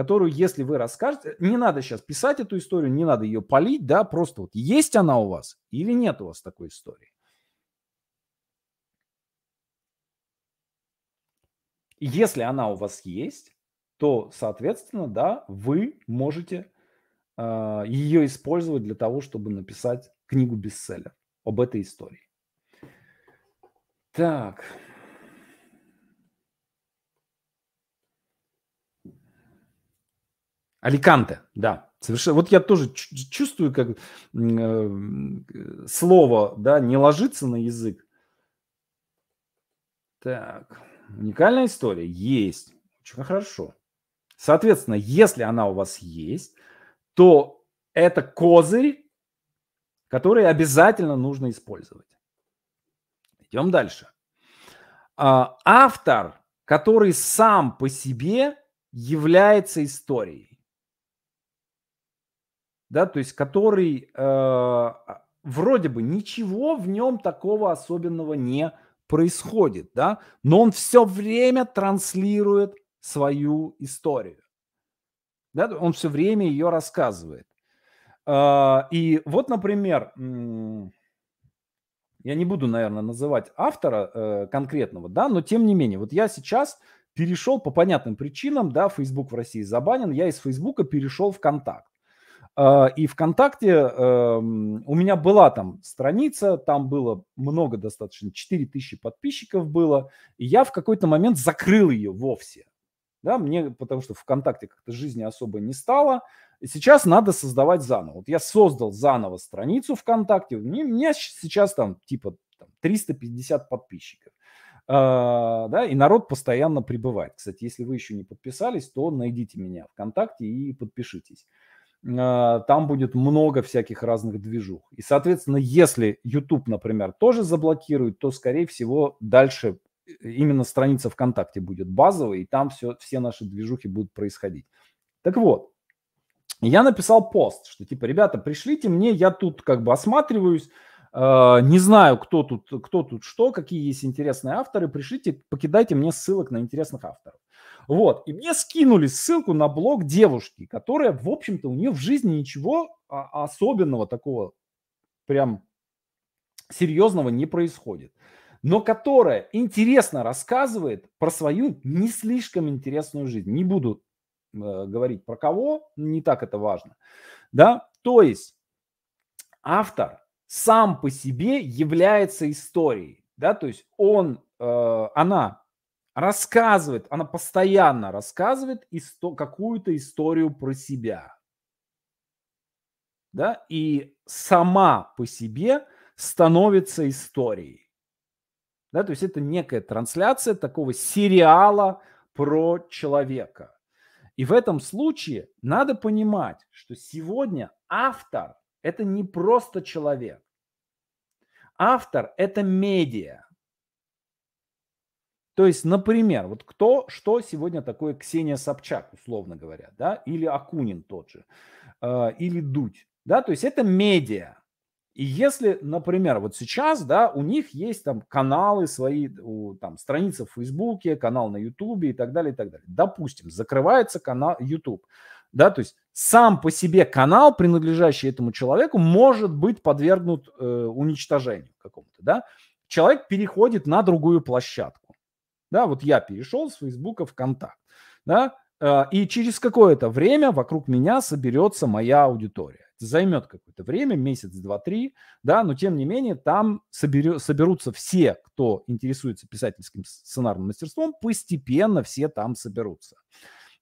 которую, если вы расскажете, не надо сейчас писать эту историю, не надо ее полить, да, просто вот есть она у вас или нет у вас такой истории. Если она у вас есть, то, соответственно, да, вы можете э, а, ее использовать для того, чтобы написать книгу бестселлер об этой истории. Так. Аликанте, да. Совершенно. Вот я тоже чувствую, как э, слово да, не ложится на язык. Так, уникальная история есть. Очень хорошо. Соответственно, если она у вас есть, то это козырь, который обязательно нужно использовать. Идем дальше. А, автор, который сам по себе является историей да, то есть который э, а, вроде бы ничего в нем такого особенного не происходит, да, но он все время транслирует свою историю, да, он все время ее рассказывает. Э, и вот, например, я не буду, наверное, называть автора э, конкретного, да, но тем не менее, вот я сейчас перешел по понятным причинам, да, Facebook в России забанен, я из Фейсбука перешел в Контакт. А, и ВКонтакте эм, у меня была там страница, там было много достаточно, 4000 подписчиков было, и я в какой-то момент закрыл ее вовсе. Да, мне, потому что ВКонтакте как-то жизни особо не стало. И сейчас надо создавать заново. Вот я создал заново страницу ВКонтакте. У меня сейчас там типа 350 подписчиков. А, да, и народ постоянно прибывает. Кстати, если вы еще не подписались, то найдите меня ВКонтакте и подпишитесь. А, там будет много всяких разных движух. И, соответственно, если YouTube, например, тоже заблокирует, то, скорее всего, дальше э, именно страница ВКонтакте будет базовой, и там все, все наши движухи будут происходить. Так вот, я написал пост, что типа, ребята, пришлите мне, я тут как бы осматриваюсь, а, не знаю, кто тут, кто тут что, какие есть интересные авторы, пришлите, покидайте мне ссылок на интересных авторов. Вот. И мне скинули ссылку на блог девушки, которая, в общем-то, у нее в жизни ничего а, особенного такого прям серьезного не происходит. Но которая интересно рассказывает про свою не слишком интересную жизнь. Не буду э, говорить про кого, не так это важно. Да? То есть автор сам по себе является историей. Да? То есть он, э, она рассказывает, она постоянно рассказывает исто- какую-то историю про себя. Да? И сама по себе становится историей. Да? То есть это некая трансляция такого сериала про человека. И в этом случае надо понимать, что сегодня автор – это не просто человек. Автор – это медиа – то есть, например, вот кто, что сегодня такое Ксения Собчак, условно говоря, да, или Акунин тот же, а, или Дудь, да, то есть это медиа. И если, например, вот сейчас, да, у них есть там каналы свои, там страница в Фейсбуке, канал на Ютубе и так далее, и так далее. Допустим, закрывается канал Ютуб, да, то есть сам по себе канал, принадлежащий этому человеку, может быть подвергнут э, уничтожению какому-то, да. Человек переходит на другую площадку. Да, вот я перешел с Фейсбука в Контакт. Да, а, и через какое-то время вокруг меня соберется моя аудитория. Это займет какое-то время, месяц, два, три, да, но тем не менее там соберё, соберутся все, кто интересуется писательским сценарным мастерством, постепенно все там соберутся.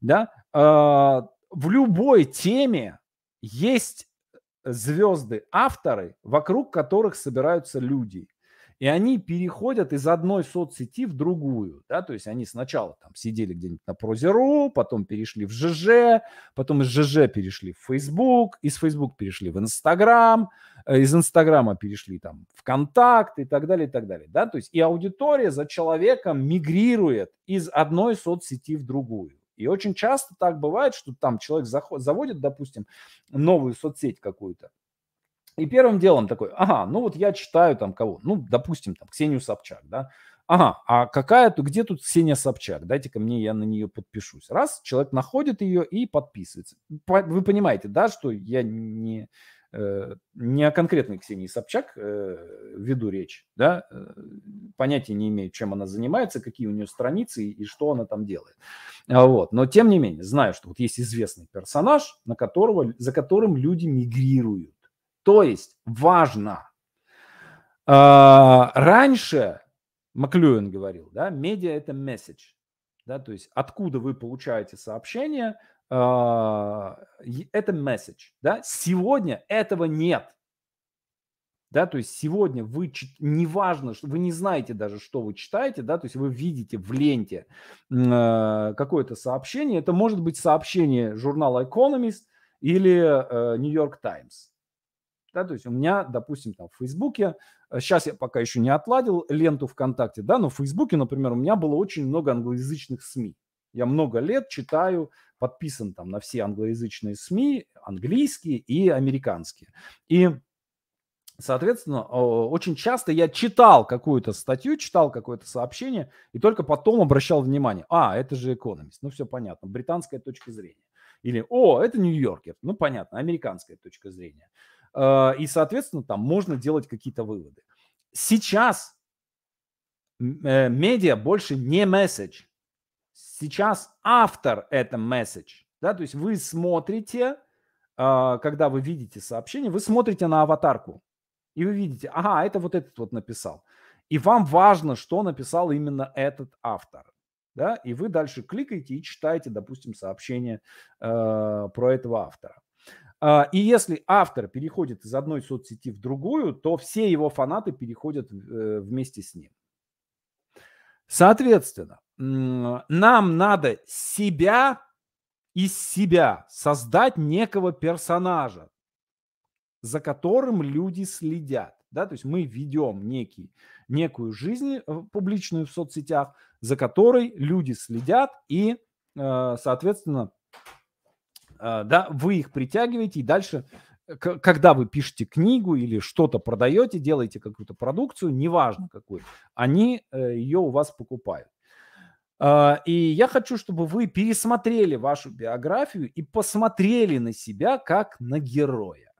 Да. А, в любой теме есть э, звезды, авторы, вокруг которых собираются люди. И они переходят из одной соцсети в другую, да, то есть они сначала там сидели где-нибудь на Прозеру, потом перешли в ЖЖ, потом из ЖЖ перешли в Facebook, из Facebook перешли в Инстаграм, э, из Инстаграма перешли там в Контакт и так далее, и так далее, да, то есть и аудитория за человеком мигрирует из одной соцсети в другую. И очень часто так бывает, что там человек заход, заводит, допустим, новую соцсеть какую-то, и первым делом такой, ага, ну вот я читаю там кого, ну, допустим, там Ксению Собчак, да, ага, а какая то где тут Ксения Собчак, дайте-ка мне, я на нее подпишусь. Раз, человек находит ее и подписывается. Вы понимаете, да, что я не, э, не о конкретной Ксении Собчак э, веду речь, да, э, понятия не имею, чем она занимается, какие у нее страницы и что она там делает. А вот. Но тем не менее, знаю, что вот есть известный персонаж, на которого, за которым люди мигрируют. То есть важно. А, раньше, Маклюэн говорил, да, медиа – это месседж. Да, то есть откуда вы получаете сообщение, а, это месседж. Да? Сегодня этого нет. Да, то есть сегодня вы не важно, что вы не знаете даже, что вы читаете, да, то есть вы видите в ленте э, какое-то сообщение. Это может быть сообщение журнала Economist или э, New York Times. Да, то есть у меня, допустим, там в Фейсбуке, сейчас э, я пока еще не отладил ленту ВКонтакте, да, но в Фейсбуке, например, у меня было очень много англоязычных СМИ. Я много лет читаю, подписан там на все англоязычные СМИ, английские и американские. И Соответственно, очень часто я читал какую-то статью, читал какое-то сообщение, и только потом обращал внимание, а, это же экономист, ну все понятно, британская точка зрения. Или, о, это Нью-Йоркер, ну понятно, американская точка зрения. А, и, соответственно, там можно делать какие-то выводы. Сейчас э, медиа больше не месседж. Сейчас автор это месседж. Да? То есть вы смотрите, а, когда вы видите сообщение, вы смотрите на аватарку. И вы видите, ага, это вот этот вот написал. И вам важно, что написал именно этот автор. Да? И вы дальше кликаете и читаете, допустим, сообщение э, про этого автора. А, и если автор переходит из одной соцсети в другую, то все его фанаты переходят э, вместе с ним. Соответственно, нам надо себя из себя создать некого персонажа, за которым люди следят. Да? То есть мы ведем некий, некую жизнь э, публичную в соцсетях, за которой люди следят и, э, соответственно, а, да, вы их притягиваете, и дальше, э, когда вы пишете книгу или что-то продаете, делаете какую-то продукцию, неважно какую, они э, ее у вас покупают. А, и я хочу, чтобы вы пересмотрели вашу биографию и посмотрели на себя как на героя.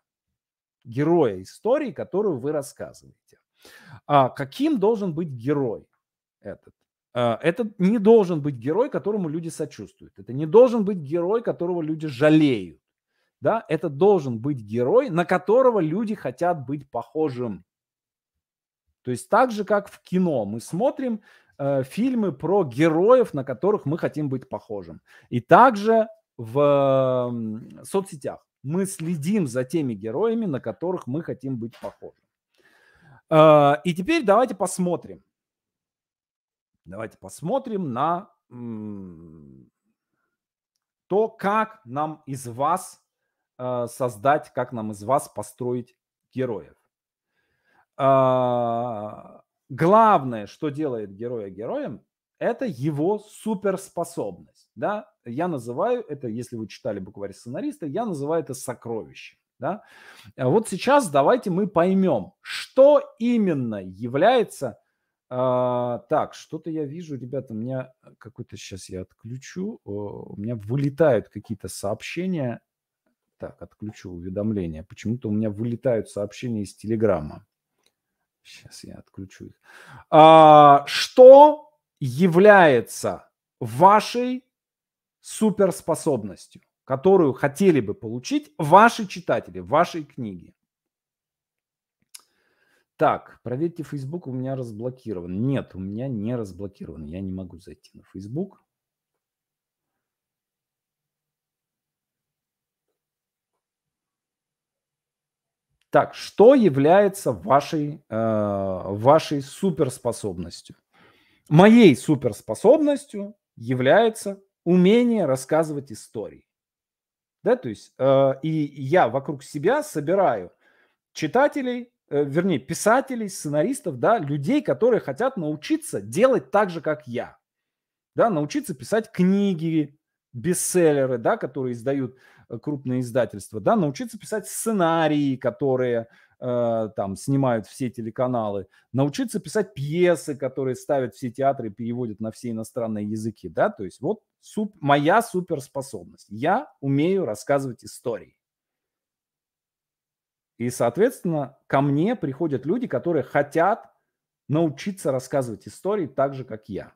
Героя истории, которую вы рассказываете. А каким должен быть герой этот? Э, это не должен быть герой, которому люди сочувствуют. Это не должен быть герой, которого люди жалеют. Да? Это должен быть герой, на которого люди хотят быть похожим. То есть так же, как в кино. Мы смотрим э, фильмы про героев, на которых мы хотим быть похожим. И также в э, соцсетях. Мы следим за теми героями, на которых мы хотим быть похожим. Э, и теперь давайте посмотрим Давайте посмотрим на то, как нам из вас э, создать, как нам из вас построить героев. А, главное, что делает героя героем, это его суперспособность. Да? Я называю это, если вы читали букварь сценариста, я называю это сокровищем. Да? А вот сейчас давайте мы поймем, что именно является а, так, что-то я вижу, ребята, у меня э, какой-то сейчас я отключу. У меня вылетают какие-то сообщения. Так, отключу уведомления. Почему-то у меня вылетают сообщения из Телеграма. Сейчас я отключу их. А, что является вашей суперспособностью, которую хотели бы получить ваши читатели, вашей книги? Так, проверьте, Facebook у меня разблокирован. Нет, у меня не разблокирован. Я не могу зайти на Facebook. Так, что является вашей, э, вашей суперспособностью? Моей суперспособностью является умение рассказывать истории. Да, то есть э, и я вокруг себя собираю читателей, Э, вернее, писателей, сценаристов, да, людей, которые хотят научиться делать так же, как я. Да, научиться писать книги, бестселлеры, да, которые издают э, крупные издательства, да, научиться писать сценарии, которые э, там снимают все телеканалы, научиться писать пьесы, которые ставят все театры и переводят на все иностранные языки, да, то есть вот суп, моя суперспособность. Я умею рассказывать истории. И, соответственно, ко мне приходят люди, которые хотят научиться рассказывать истории так же, как я.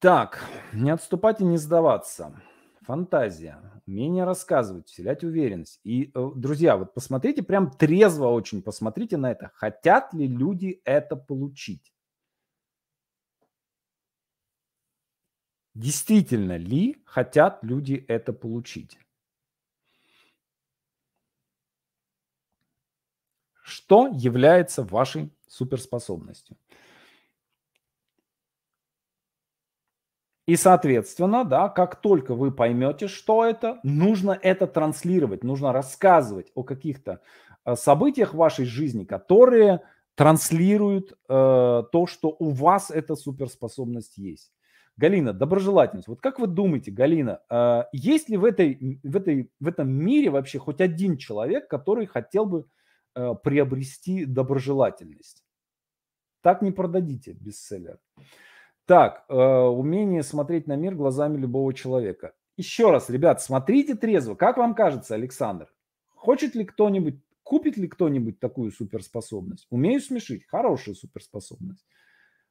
Так, не отступать и не сдаваться. Фантазия, умение рассказывать, вселять уверенность. И, э, друзья, вот посмотрите, прям трезво очень посмотрите на это. Хотят ли люди это получить? Действительно ли хотят люди это получить? Что является вашей суперспособностью? И, соответственно, да, как только вы поймете, что это, нужно это транслировать, нужно рассказывать о каких-то э, событиях в вашей жизни, которые транслируют э, то, что у вас эта суперспособность есть. Галина, доброжелательность. Вот как вы думаете, Галина, э, есть ли в, этой, в, этой, в этом мире вообще хоть один человек, который хотел бы Э, приобрести доброжелательность. Так не продадите бестселлер. Так, э, умение смотреть на мир глазами любого человека. Еще раз, ребят, смотрите трезво. Как вам кажется, Александр? Хочет ли кто-нибудь, купит ли кто-нибудь такую суперспособность? Умею смешить. Хорошая суперспособность.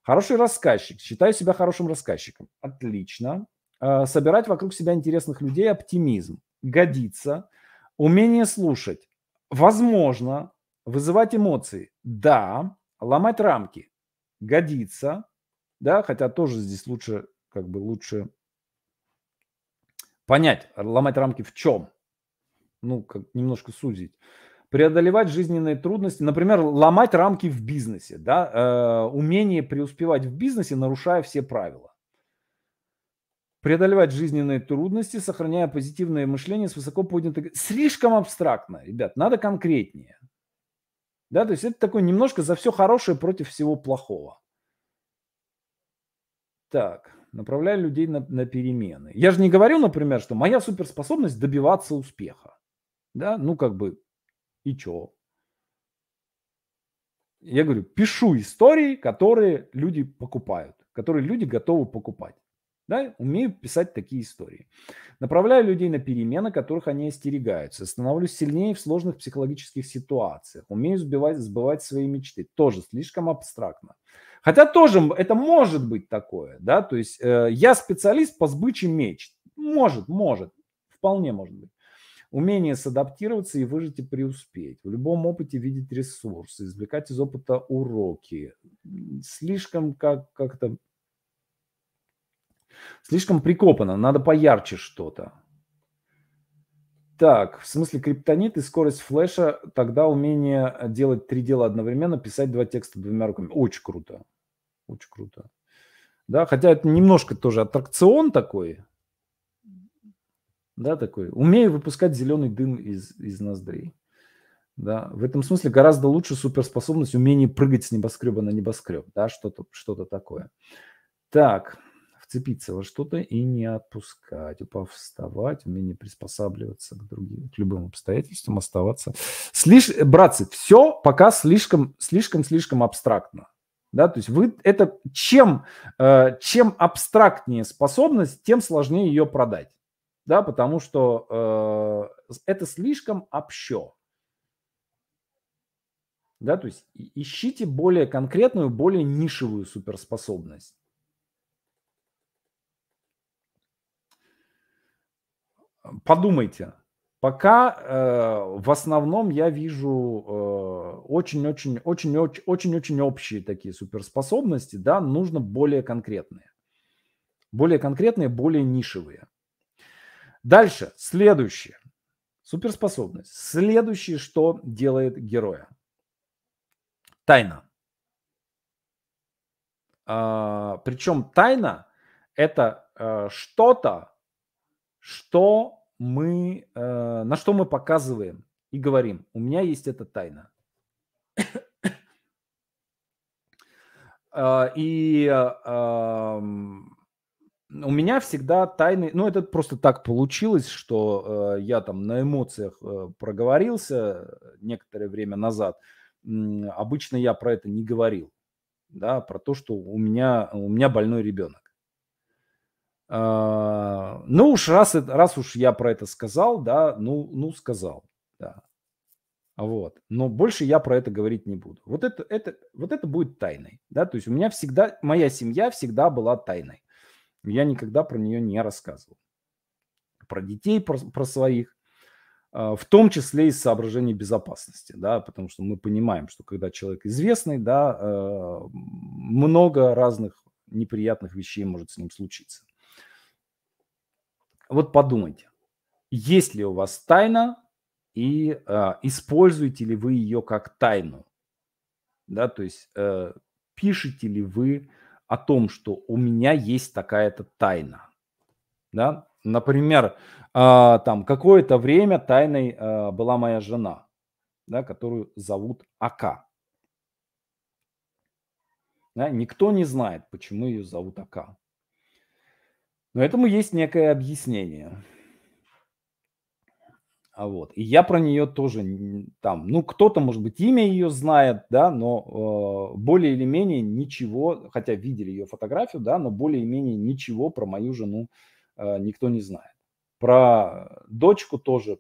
Хороший рассказчик. Считаю себя хорошим рассказчиком. Отлично. Э, собирать вокруг себя интересных людей оптимизм. Годится. Умение слушать. Возможно, вызывать эмоции, да, ломать рамки, годится, да, хотя тоже здесь лучше, как бы лучше понять, ломать рамки в чем, ну, как немножко сузить преодолевать жизненные трудности, например, ломать рамки в бизнесе, да, э, умение преуспевать в бизнесе, нарушая все правила преодолевать жизненные трудности, сохраняя позитивное мышление с высоко поднятой... Слишком абстрактно, ребят, надо конкретнее. Да, то есть это такое немножко за все хорошее против всего плохого. Так, направляю людей на, на перемены. Я же не говорю, например, что моя суперспособность добиваться успеха. Да, ну как бы, и чё? Я говорю, пишу истории, которые люди покупают, которые люди готовы покупать. Да, умею писать такие истории. Направляю людей на перемены, которых они остерегаются. Становлюсь сильнее в сложных психологических ситуациях. Умею сбивать, сбывать свои мечты. Тоже слишком абстрактно. Хотя тоже это может быть такое, да, то есть э, я специалист по сбыче мечт. Может, может, вполне может быть. Умение садаптироваться и выжить и преуспеть. В любом опыте видеть ресурсы, извлекать из опыта уроки. Слишком как- как-то Слишком прикопано, надо поярче что-то. Так, в смысле криптонит и скорость флеша, тогда умение делать три дела одновременно, писать два текста двумя руками. Очень круто. Очень круто. Да, хотя это немножко тоже аттракцион такой. Да, такой. Умею выпускать зеленый дым из, из ноздрей. Да, в этом смысле гораздо лучше суперспособность умение прыгать с небоскреба на небоскреб, да, что-то что, -то, что -то такое. Так, вцепиться во что-то и не отпускать, повставать, умение приспосабливаться к другим, к любым обстоятельствам, оставаться. Слиш... Братцы, все пока слишком, слишком, слишком абстрактно. Да, то есть вы это чем, э, чем абстрактнее способность, тем сложнее ее продать. Да, потому что э, это слишком общо. Да, то есть ищите более конкретную, более нишевую суперспособность. подумайте. Пока э, в основном я вижу очень-очень-очень-очень-очень э, общие такие суперспособности, да, нужно более конкретные. Более конкретные, более нишевые. Дальше, следующее. Суперспособность. Следующее, что делает героя. Тайна. Э, а, причем тайна – это э, что-то, что мы, э, на что мы показываем и говорим, у меня есть эта тайна. Э, и э, у меня всегда тайны, ну это просто так получилось, что э, я там на эмоциях э, проговорился некоторое время назад. Обычно я про это не говорил, да, про то, что у меня у меня больной ребенок. А, ну уж раз, раз уж я про это сказал, да, ну, ну сказал, да. Вот. Но больше я про это говорить не буду. Вот это, это, вот это будет тайной. Да? То есть у меня всегда, моя семья всегда была тайной. Я никогда про нее не рассказывал. Про детей, про, про своих. А, в том числе из соображений безопасности, да, потому что мы понимаем, что когда человек известный, да, а, много разных неприятных вещей может с ним случиться. Вот подумайте, есть ли у вас тайна и э, используете ли вы ее как тайну? Да, то есть э, пишете ли вы о том, что у меня есть такая-то тайна? Да? Например, э, там какое-то время тайной э, была моя жена, да, которую зовут Ака. Да, никто не знает, почему ее зовут Ака. Но этому есть некое объяснение. А вот. И я про нее тоже там, ну, кто-то, может быть, имя ее знает, да, но э, более или менее ничего, хотя видели ее фотографию, да, но более или менее ничего про мою жену э, никто не знает. Про дочку тоже,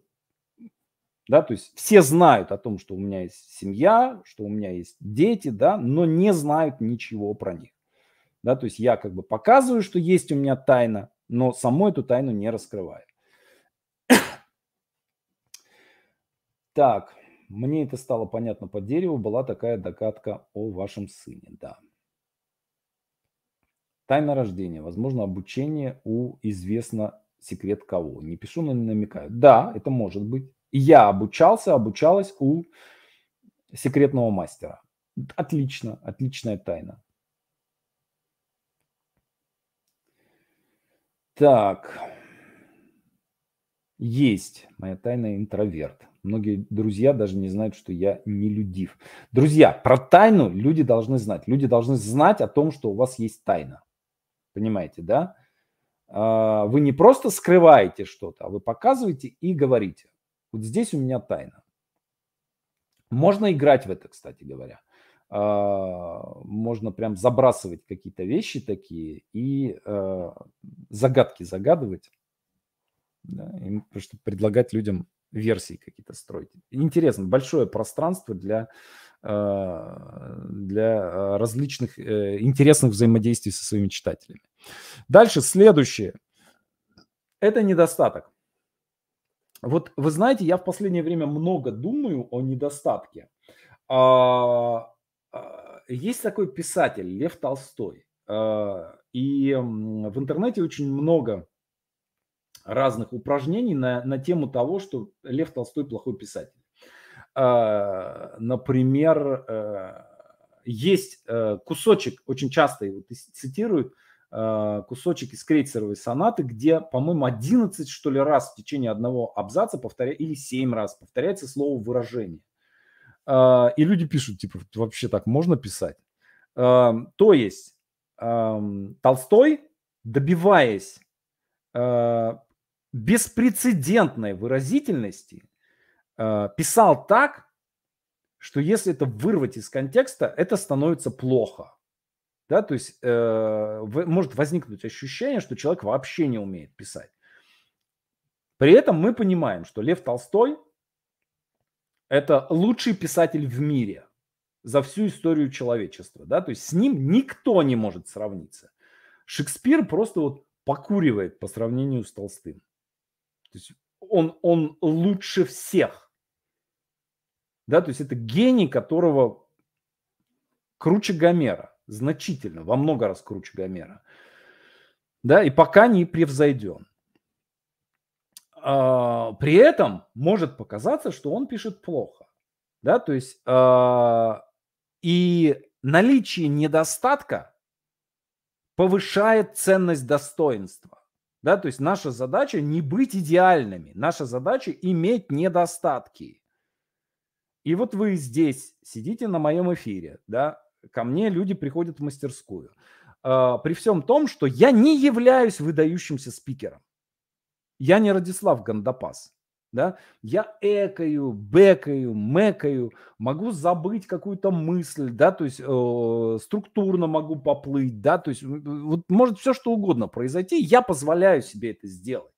да, то есть все знают о том, что у меня есть семья, что у меня есть дети, да, но не знают ничего про них да, то есть я как бы показываю, что есть у меня тайна, но саму эту тайну не раскрываю. Так, мне это стало понятно по дереву, была такая догадка о вашем сыне, да. Тайна рождения, возможно, обучение у известно секрет кого. Не пишу, но не намекаю. Да, это может быть. Я обучался, обучалась у секретного мастера. Отлично, отличная тайна. Так. Есть. Моя тайная интроверт. Многие друзья даже не знают, что я не людив. Друзья, про тайну люди должны знать. Люди должны знать о том, что у вас есть тайна. Понимаете, да? А, вы не просто скрываете что-то, а вы показываете и говорите. Вот здесь у меня тайна. Можно играть в это, кстати говоря. А, можно прям забрасывать какие-то вещи такие и а, загадки загадывать, да, и просто предлагать людям версии какие-то строить. Интересно, большое пространство для, а, для различных э, интересных взаимодействий со своими читателями. Дальше, следующее. Это недостаток. Вот вы знаете, я в последнее время много думаю о недостатке. А, есть такой писатель Лев Толстой, а, и в интернете очень много разных упражнений на, на тему того, что Лев Толстой плохой писатель. А, например, э, есть э, кусочек, очень часто его цитируют, кусочек из крейцеровой сонаты, где, по-моему, 11, что ли, раз в течение одного абзаца повторяется, или 7 раз повторяется слово «выражение». А, и люди пишут, типа, вообще так можно писать? То есть Толстой, добиваясь а, беспрецедентной выразительности, а, писал так, что если это вырвать из контекста, это становится плохо. Да, то есть э, может возникнуть ощущение, что человек вообще не умеет писать. При этом мы понимаем, что Лев Толстой это лучший писатель в мире за всю историю человечества, да, то есть с ним никто не может сравниться. Шекспир просто вот покуривает по сравнению с Толстым. То есть он, он лучше всех. Да, то есть это гений, которого круче Гомера, значительно, во много раз круче Гомера. Да, и пока не превзойден э, при этом может показаться, что он пишет плохо. Да, то есть э, и наличие недостатка повышает ценность достоинства. Да, то есть наша задача не быть идеальными, наша задача иметь недостатки. И вот вы здесь сидите на моем эфире, да, ко мне люди приходят в мастерскую. Э, при всем том, что я не являюсь выдающимся спикером. Я не Радислав Гандапас. Да? Я экаю, бекаю, мекаю, могу забыть какую-то мысль, да, то есть э, структурно могу поплыть, да, то есть вот может все что угодно произойти, я позволяю себе это сделать.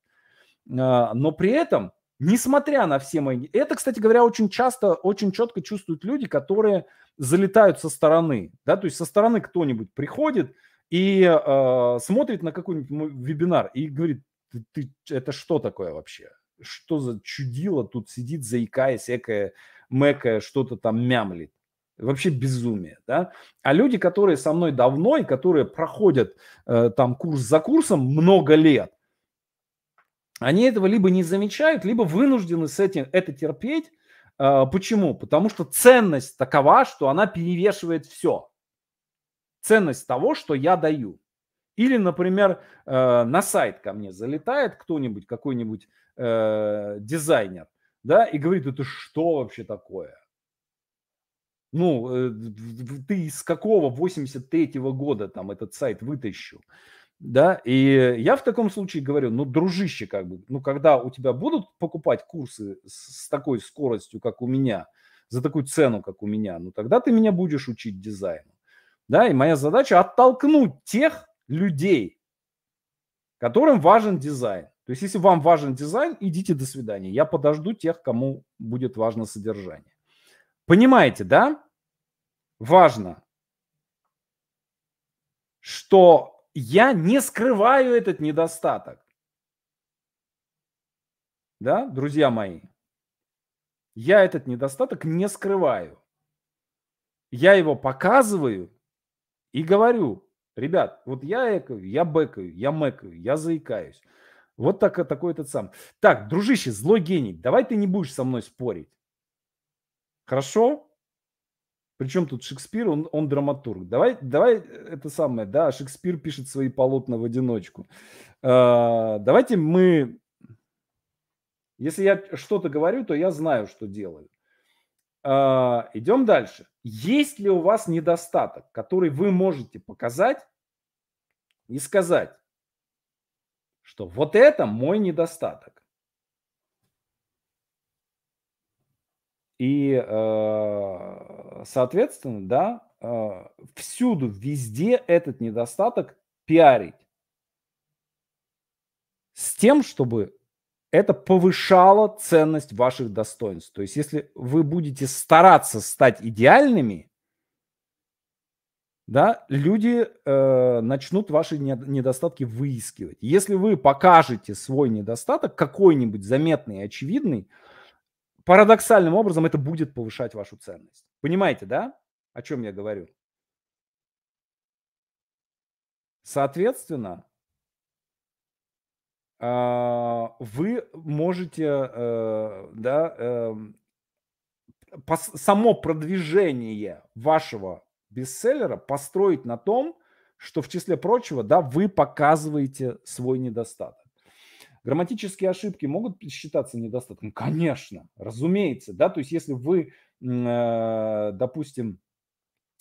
Э, но при этом, несмотря на все мои... Это, кстати говоря, очень часто, очень четко чувствуют люди, которые залетают со стороны, да, то есть со стороны кто-нибудь приходит и э, смотрит на какой-нибудь вебинар и говорит, ты, ты, это что такое вообще? Что за чудило тут сидит, заикаясь, экая, мэкая, что-то там мямлит? Вообще безумие, да? А люди, которые со мной давно и которые проходят э, там курс за курсом много лет, они этого либо не замечают, либо вынуждены с этим это терпеть. А, почему? Потому что ценность такова, что она перевешивает все. Ценность того, что я даю. Или, например, э, на сайт ко мне залетает кто-нибудь, какой-нибудь э, дизайнер, да, и говорит, это что вообще такое? Ну, э, ты из какого 83-го года там этот сайт вытащил? Да, и я в таком случае говорю, ну, дружище, как бы, ну, когда у тебя будут покупать курсы с такой скоростью, как у меня, за такую цену, как у меня, ну, тогда ты меня будешь учить дизайну. Да, и моя задача оттолкнуть тех, людей, которым важен дизайн. То есть, если вам важен дизайн, идите до свидания. Я подожду тех, кому будет важно содержание. Понимаете, да? Важно, что я не скрываю этот недостаток. Да, друзья мои? Я этот недостаток не скрываю. Я его показываю и говорю, Ребят, вот я экаю, я бэкаю, я мэкаю, я заикаюсь. Вот так, э, такой этот сам. Так, дружище, злой гений, давай ты не будешь со мной спорить. Хорошо? Причем тут Шекспир, он, он драматург. Давай, давай э, это самое, да, Шекспир пишет свои полотна в одиночку. Э, давайте мы... Если я что-то говорю, то я знаю, что делаю. А, идем дальше. Есть ли у вас недостаток, который вы можете показать и сказать, что вот это мой недостаток? И, а, соответственно, да, а, всюду, везде этот недостаток пиарить. С тем, чтобы это повышало ценность ваших достоинств. То есть, если вы будете стараться стать идеальными, да, люди э, начнут ваши недостатки выискивать. Если вы покажете свой недостаток, какой-нибудь заметный и очевидный, парадоксальным образом это будет повышать вашу ценность. Понимаете, да, о чем я говорю? Соответственно, а, вы можете, э, да, эм, само продвижение вашего бестселлера построить на том, что в числе прочего, да, вы показываете свой недостаток. Грамматические ошибки могут считаться недостатком? Конечно, разумеется, да, то есть если вы, э, допустим,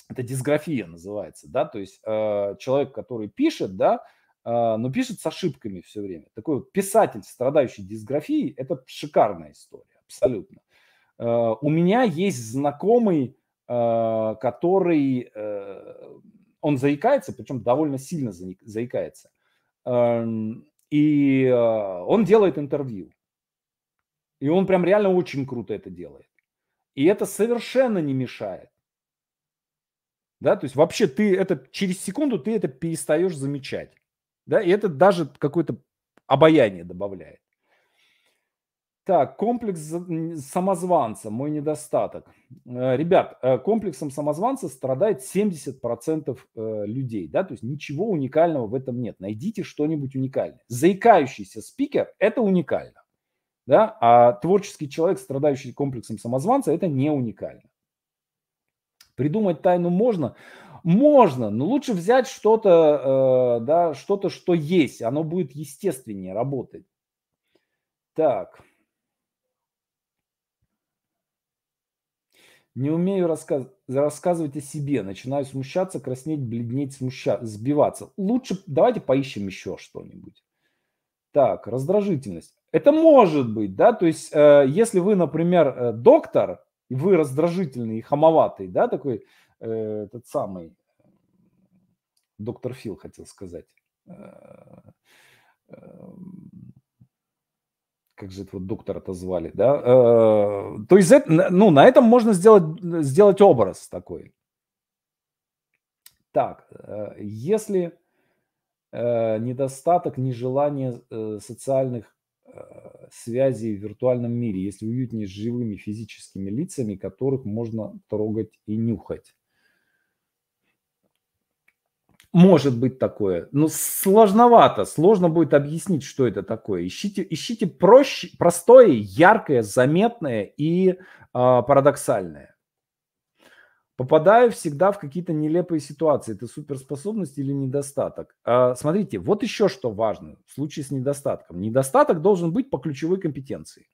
это дисграфия называется, да, то есть э, человек, который пишет, да, а, но пишет с ошибками все время. Такой вот писатель, страдающий дисграфией, это шикарная история, абсолютно. А, у меня есть знакомый, а, который, э, он заикается, причем довольно сильно заикается. И он делает интервью. И он прям реально очень круто это делает. И это совершенно не мешает. Да, то есть вообще ты это через секунду ты это перестаешь замечать. Да, и это даже какое-то обаяние добавляет. Так, комплекс самозванца, мой недостаток. Э, ребят, э, комплексом самозванца страдает 70% э, людей, да, то есть ничего уникального в этом нет. Найдите что-нибудь уникальное. Заикающийся спикер – это уникально, да, а творческий человек, страдающий комплексом самозванца – это не уникально. Придумать тайну можно, можно, но лучше взять что-то, э, да, что-то, что есть. Оно будет естественнее работать. Так. Не умею рассказ... рассказывать о себе. Начинаю смущаться, краснеть, бледнеть, смущаться, сбиваться. Лучше давайте поищем еще что-нибудь. Так, раздражительность. Это может быть, да, то есть, э, если вы, например, э, доктор, и вы раздражительный и хамоватый, да, такой э, этот самый доктор Фил хотел сказать. Э, э, как же этого доктора-то звали, да? Э, то есть, это, ну, на этом можно сделать, сделать образ такой. Так, если недостаток нежелания социальных Э, связи в виртуальном мире, если уютнее с живыми физическими лицами, которых можно трогать и нюхать. Может быть такое. Но сложновато, сложно будет объяснить, что это такое. Ищите, ищите проще, простое, яркое, заметное и э, парадоксальное. Попадаю всегда в какие-то нелепые ситуации. Это суперспособность или недостаток? А, смотрите, вот еще что важно в случае с недостатком. Недостаток должен быть по ключевой компетенции.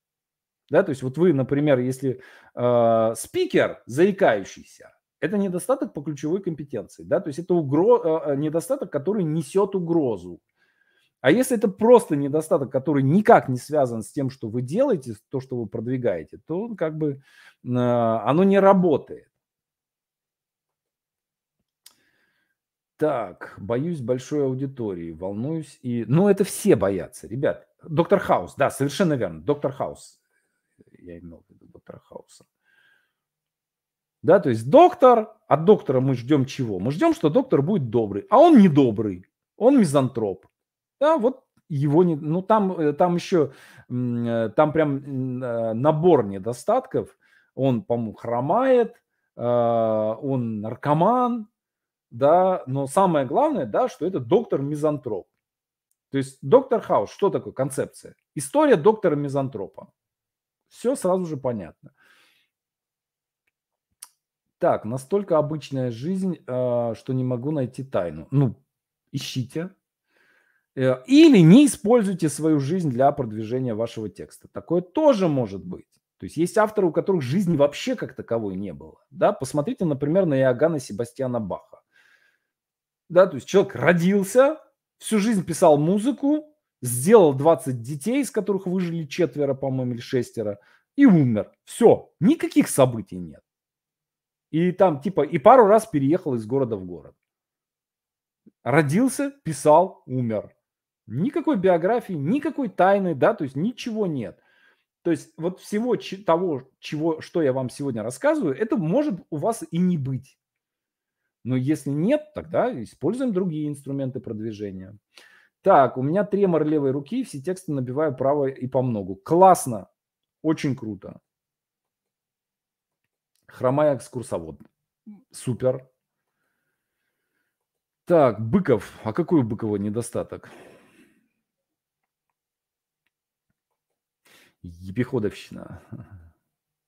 Да, то есть вот вы, например, если э, спикер заикающийся, это недостаток по ключевой компетенции, да, то есть это угро... Э, недостаток, который несет угрозу. А если это просто недостаток, который никак не связан с тем, что вы делаете, то, что вы продвигаете, то как бы э, оно не работает. Так, боюсь большой аудитории, волнуюсь и... Ну, это все боятся, ребят. Доктор Хаус, да, совершенно верно, доктор Хаус. Я имел в виду доктора Хауса. Да, то есть доктор, от доктора мы ждем чего? Мы ждем, что доктор будет добрый, а он не добрый, он мизантроп. Да, вот его не... Ну, там, э, там еще, э, там прям э, набор недостатков. Он, по-моему, хромает, а, он наркоман, да, но самое главное, да, что это доктор-мизантроп. То есть доктор Хаус, что такое концепция? История доктора-мизантропа. Все сразу же понятно. Так, настолько обычная жизнь, э, что не могу найти тайну. Ну, ищите. Э, или не используйте свою жизнь для продвижения вашего текста. Такое тоже может быть. То есть есть авторы, у которых жизни вообще как таковой не было. Да? Посмотрите, например, на Иоганна Себастьяна Баха да, то есть человек родился, всю жизнь писал музыку, сделал 20 детей, из которых выжили четверо, по-моему, или шестеро, и умер. Все, никаких событий нет. И там типа, и пару раз переехал из города в город. Родился, писал, умер. Никакой биографии, никакой тайны, да, то есть ничего нет. То есть вот всего того, чего, что я вам сегодня рассказываю, это может у вас и не быть. Но если нет, тогда используем другие инструменты продвижения. Так, у меня тремор левой руки, все тексты набиваю правой и по многу. Классно, очень круто. Хромая экскурсовод. Супер. Так, Быков. А какой у Быкова недостаток? Епиходовщина.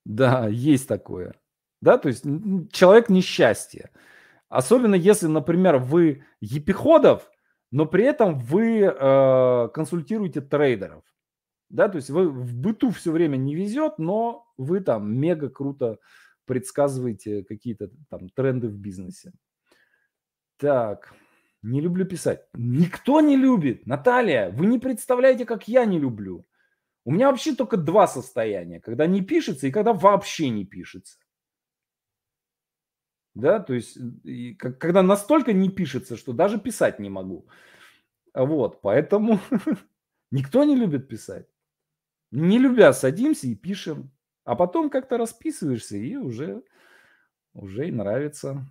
Да, есть такое. Да, то есть человек несчастье. Особенно если, например, вы епиходов, но при этом вы э, консультируете трейдеров. Да, то есть вы в быту все время не везет, но вы там мега круто предсказываете какие-то там тренды в бизнесе. Так, не люблю писать. Никто не любит. Наталья, вы не представляете, как я не люблю. У меня вообще только два состояния, когда не пишется и когда вообще не пишется да, то есть и, как, когда настолько не пишется, что даже писать не могу. Вот, поэтому никто не любит писать. Не любя, садимся и пишем. А потом как-то расписываешься и уже, уже и нравится.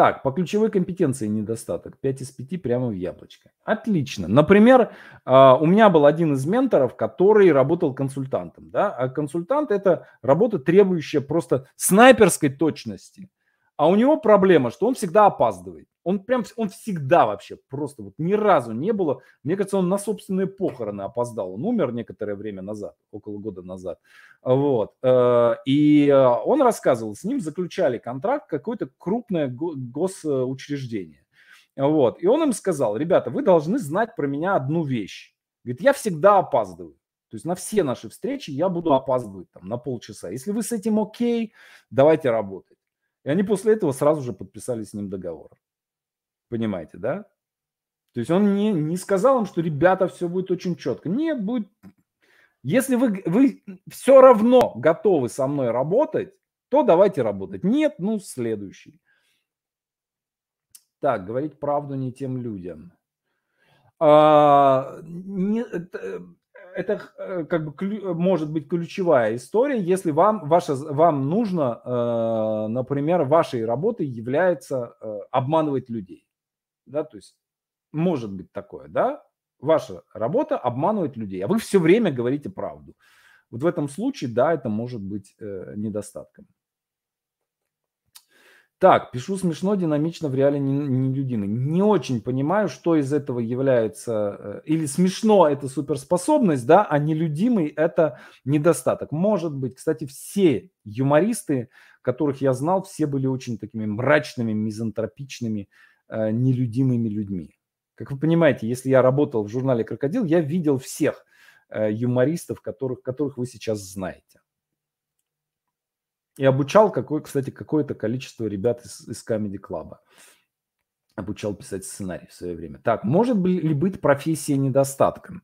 Так, по ключевой компетенции недостаток. 5 из 5 прямо в яблочко. Отлично. Например, а, у меня был один из менторов, который работал консультантом. Да? А консультант – это работа, требующая просто снайперской точности – а у него проблема, что он всегда опаздывает. Он прям, он всегда вообще просто вот ни разу не было. Мне кажется, он на собственные похороны опоздал. Он умер некоторое время назад, около года назад. Вот. Э, и э, он рассказывал, с ним заключали контракт какое-то крупное госучреждение. Вот. И он им сказал, ребята, вы должны знать про меня одну вещь. Говорит, я всегда опаздываю. То есть на все наши встречи я буду опаздывать там на полчаса. Если вы с этим окей, давайте работать. И они после этого сразу же подписали с ним договор. Понимаете, да? То есть он не, не сказал им, что ребята, все будет очень четко. Нет, будет... Если вы, вы все равно готовы со мной работать, то давайте работать. Нет, ну следующий. Так, говорить правду не тем людям. А, не, это э, как бы э, может быть ключевая история, если вам, ваша, вам нужно, э, например, вашей работой является обманывать людей. Да, то есть может быть такое, да? Ваша работа обманывать людей, а вы все время говорите правду. Вот в этом случае, да, это может быть недостатком. Так, пишу смешно, динамично, в реале не, не людины. Не очень понимаю, что из этого является... Э, или смешно – это суперспособность, да, а нелюдимый – это недостаток. Может быть, кстати, все юмористы, которых я знал, все были очень такими мрачными, мизантропичными, э, нелюдимыми людьми. Как вы понимаете, если я работал в журнале «Крокодил», я видел всех э, юмористов, которых, которых вы сейчас знаете. И обучал, какой, кстати, какое-то количество ребят из, из Comedy Club. Обучал писать сценарий в свое время. Так, может ли быть профессия недостатком?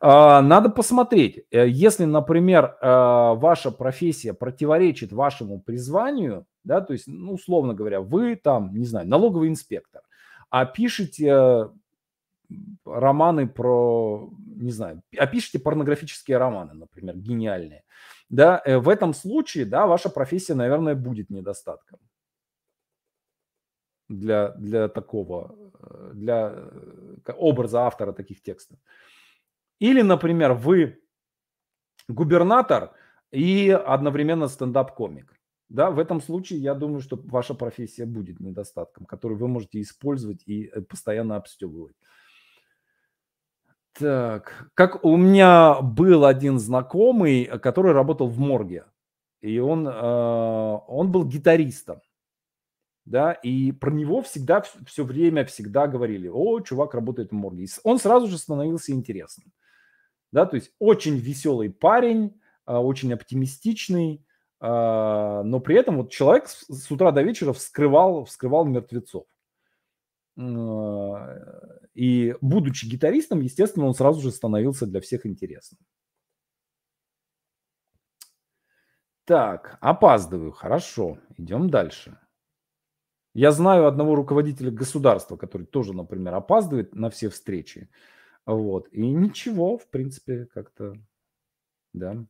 А, надо посмотреть. Э, если, например, э, ваша профессия противоречит вашему призванию, да, то есть, ну, условно говоря, вы там, не знаю, налоговый инспектор, а пишете э, романы про, не знаю, а пишете порнографические романы, например, гениальные да, э, в этом случае, да, ваша профессия, наверное, будет недостатком для, для такого, э, для э, образа автора таких текстов. Или, например, вы губернатор и одновременно стендап-комик. Да, в этом случае я думаю, что ваша профессия будет недостатком, который вы можете использовать и постоянно обстебывать. Так, как у меня был один знакомый, который работал в морге, и он, э, он был гитаристом, да, и про него всегда, все время, всегда говорили, о, чувак работает в морге. И он сразу же становился интересным, да, то есть очень веселый парень, э, очень оптимистичный, э, но при этом вот человек с утра до вечера вскрывал, вскрывал мертвецов и будучи гитаристом, естественно, он сразу же становился для всех интересным. Так, опаздываю, хорошо, идем дальше. Я знаю одного руководителя государства, который тоже, например, опаздывает на все встречи. Вот. И ничего, в принципе, как-то, да,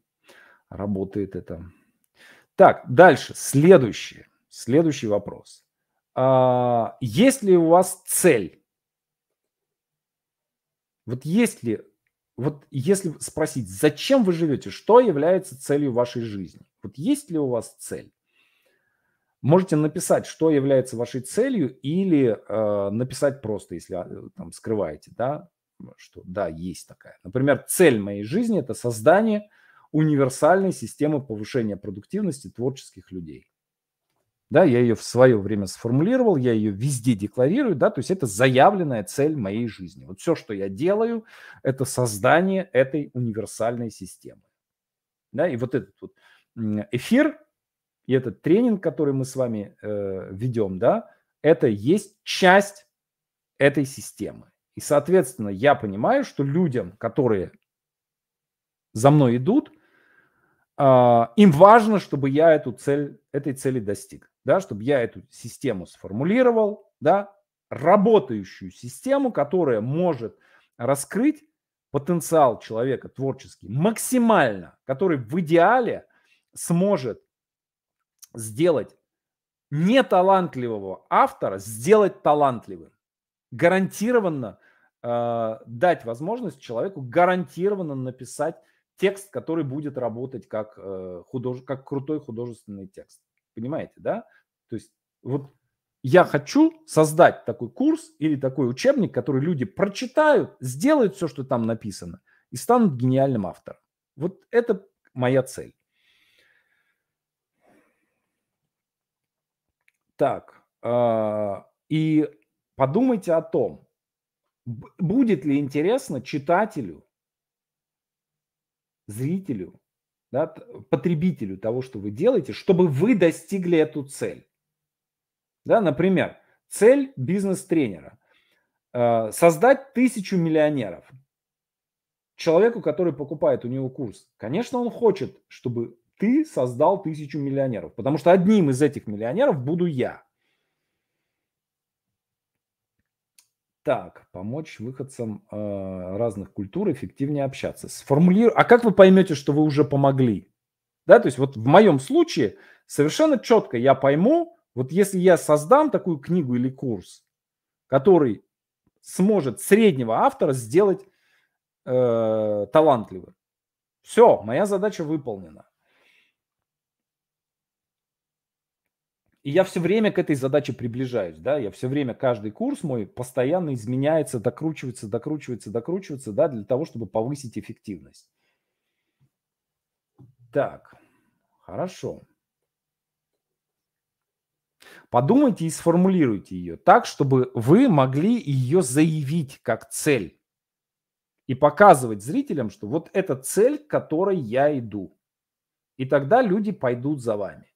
работает это. Так, дальше, следующее, следующий вопрос. А, есть ли у вас цель? Вот если, вот если спросить, зачем вы живете, что является целью вашей жизни? Вот есть ли у вас цель? Можете написать, что является вашей целью, или э, написать просто, если а, э, там скрываете, да, что да, есть такая. Например, цель моей жизни – это создание универсальной системы повышения продуктивности творческих людей да, я ее в свое время сформулировал, я ее везде декларирую, да, то есть это заявленная цель моей жизни. Вот все, что я делаю, это создание этой универсальной системы. Да, и вот этот вот эфир и этот тренинг, который мы с вами э, ведем, да, это есть часть этой системы. И, соответственно, я понимаю, что людям, которые за мной идут, э, им важно, чтобы я эту цель, этой цели достиг да, чтобы я эту систему сформулировал, да, работающую систему, которая может раскрыть потенциал человека творческий максимально, который в идеале сможет сделать неталантливого автора, сделать талантливым. Гарантированно э, дать возможность человеку гарантированно написать текст, который будет работать как, э, худож... как крутой художественный текст. Понимаете, да? То есть вот я хочу создать такой курс или такой учебник, который люди прочитают, сделают все, что там написано, и станут гениальным автором. Вот это моя цель. Так, а, и подумайте о том, будет ли интересно читателю, зрителю да, потребителю того, что вы делаете, чтобы вы достигли эту цель. Да, например, цель бизнес-тренера э, – создать тысячу миллионеров. Человеку, который покупает у него курс, конечно, он хочет, чтобы ты создал тысячу миллионеров, потому что одним из этих миллионеров буду я – так помочь выходцам э, разных культур эффективнее общаться? Сформулирую. А как вы поймете, что вы уже помогли? Да, то есть вот в моем случае совершенно четко я пойму, вот если я создам такую книгу или курс, который сможет среднего автора сделать э, талантливым, все, моя задача выполнена. И я все время к этой задаче приближаюсь, да, я все время, каждый курс мой постоянно изменяется, докручивается, докручивается, докручивается, да, для того, чтобы повысить эффективность. Так, хорошо. Подумайте и сформулируйте ее так, чтобы вы могли ее заявить как цель и показывать зрителям, что вот это цель, к которой я иду. И тогда люди пойдут за вами.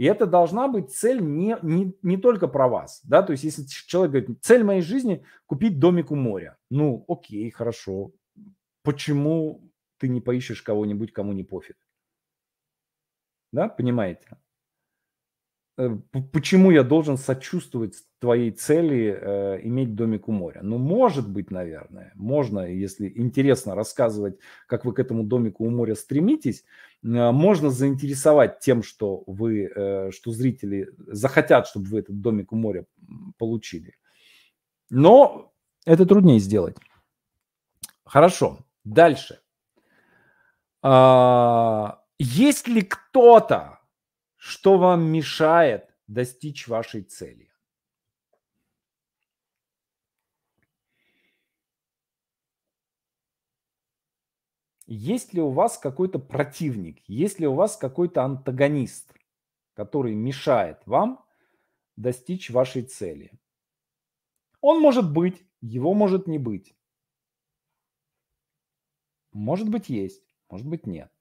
И это должна быть цель не, не, не только про вас. Да? То есть если человек говорит, цель моей жизни – купить домик у моря. Ну, окей, хорошо. Почему ты не поищешь кого-нибудь, кому не пофиг? Да, понимаете? Э, почему я должен сочувствовать твоей цели э, иметь домик у моря? Ну, может быть, наверное, можно, если интересно рассказывать, как вы к этому домику у моря стремитесь, э, можно заинтересовать тем, что вы, э, что зрители захотят, чтобы вы этот домик у моря получили. Но это труднее сделать. Хорошо, дальше. А, есть ли кто-то, что вам мешает достичь вашей цели? Есть ли у вас какой-то противник, есть ли у вас какой-то антагонист, который мешает вам достичь вашей цели? Он может быть, его может не быть. Может быть есть, может быть нет.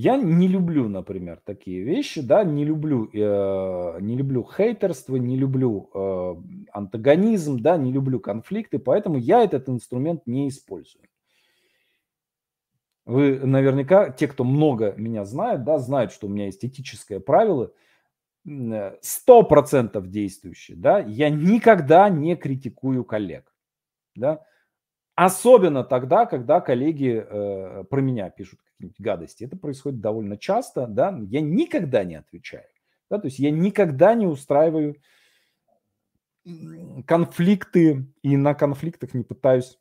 Я не люблю, например, такие вещи, да, не люблю, э, не люблю хейтерство, не люблю э, антагонизм, да, не люблю конфликты, поэтому я этот инструмент не использую. Вы наверняка, те, кто много меня знает, да, знают, что у меня есть этическое правило, э, процентов действующее, да, я никогда не критикую коллег, да, Особенно тогда, когда коллеги э, про меня пишут какие-нибудь гадости. Это происходит довольно часто, да. Я никогда не отвечаю. Да? То есть я никогда не устраиваю конфликты и на конфликтах не пытаюсь,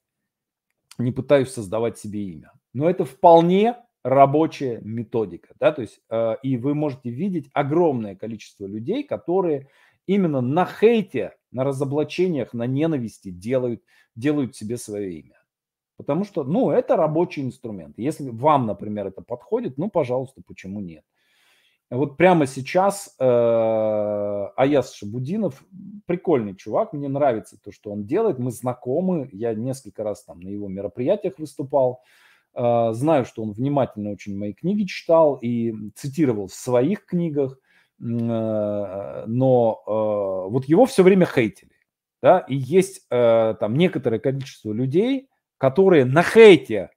не пытаюсь создавать себе имя. Но это вполне рабочая методика, да, то есть э, и вы можете видеть огромное количество людей, которые именно на хейте на разоблачениях, на ненависти делают, делают себе свое имя. Потому что, ну, это рабочий инструмент. Если вам, например, это подходит, ну, пожалуйста, почему нет? Вот прямо сейчас э, Аяс Шабудинов прикольный чувак, мне нравится то, что он делает, мы знакомы, я несколько раз там на его мероприятиях выступал, э, знаю, что он внимательно очень мои книги читал и цитировал в своих книгах, Э, но э, вот его все время хейтили. Да? И есть э, там некоторое количество людей, которые на хейте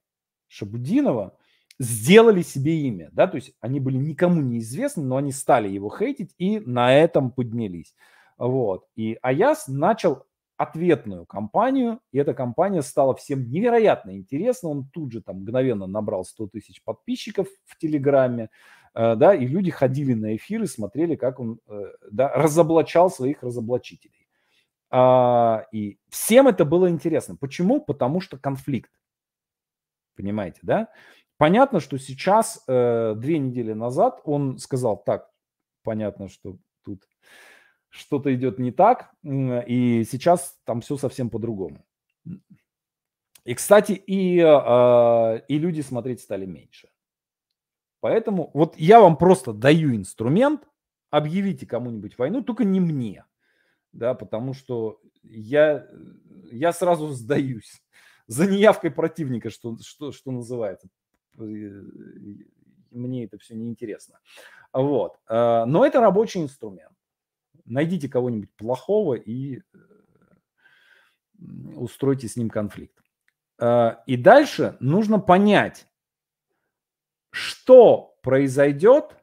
Шабудинова сделали себе имя, да, то есть они были никому не известны, но они стали его хейтить и на этом поднялись, вот. И Аяс начал ответную кампанию, и эта кампания стала всем невероятно интересна, он тут же там мгновенно набрал 100 тысяч подписчиков в Телеграме, Э, да, и люди ходили на эфиры, смотрели, как он э, да, разоблачал своих разоблачителей. А, и всем это было интересно. Почему? Потому что конфликт. Понимаете, да? Понятно, что сейчас, э, две недели назад, он сказал, так, понятно, что тут что-то идет не так, и сейчас там все совсем по-другому. И, кстати, и, и люди смотреть стали меньше. Поэтому вот я вам просто даю инструмент, объявите кому-нибудь войну, только не мне, да, потому что я, я сразу сдаюсь за неявкой противника, что, что, что называется. Э, мне это все неинтересно. Вот. Э, но это рабочий инструмент. Найдите кого-нибудь плохого и э, устройте с ним конфликт. И дальше нужно понять, что произойдет,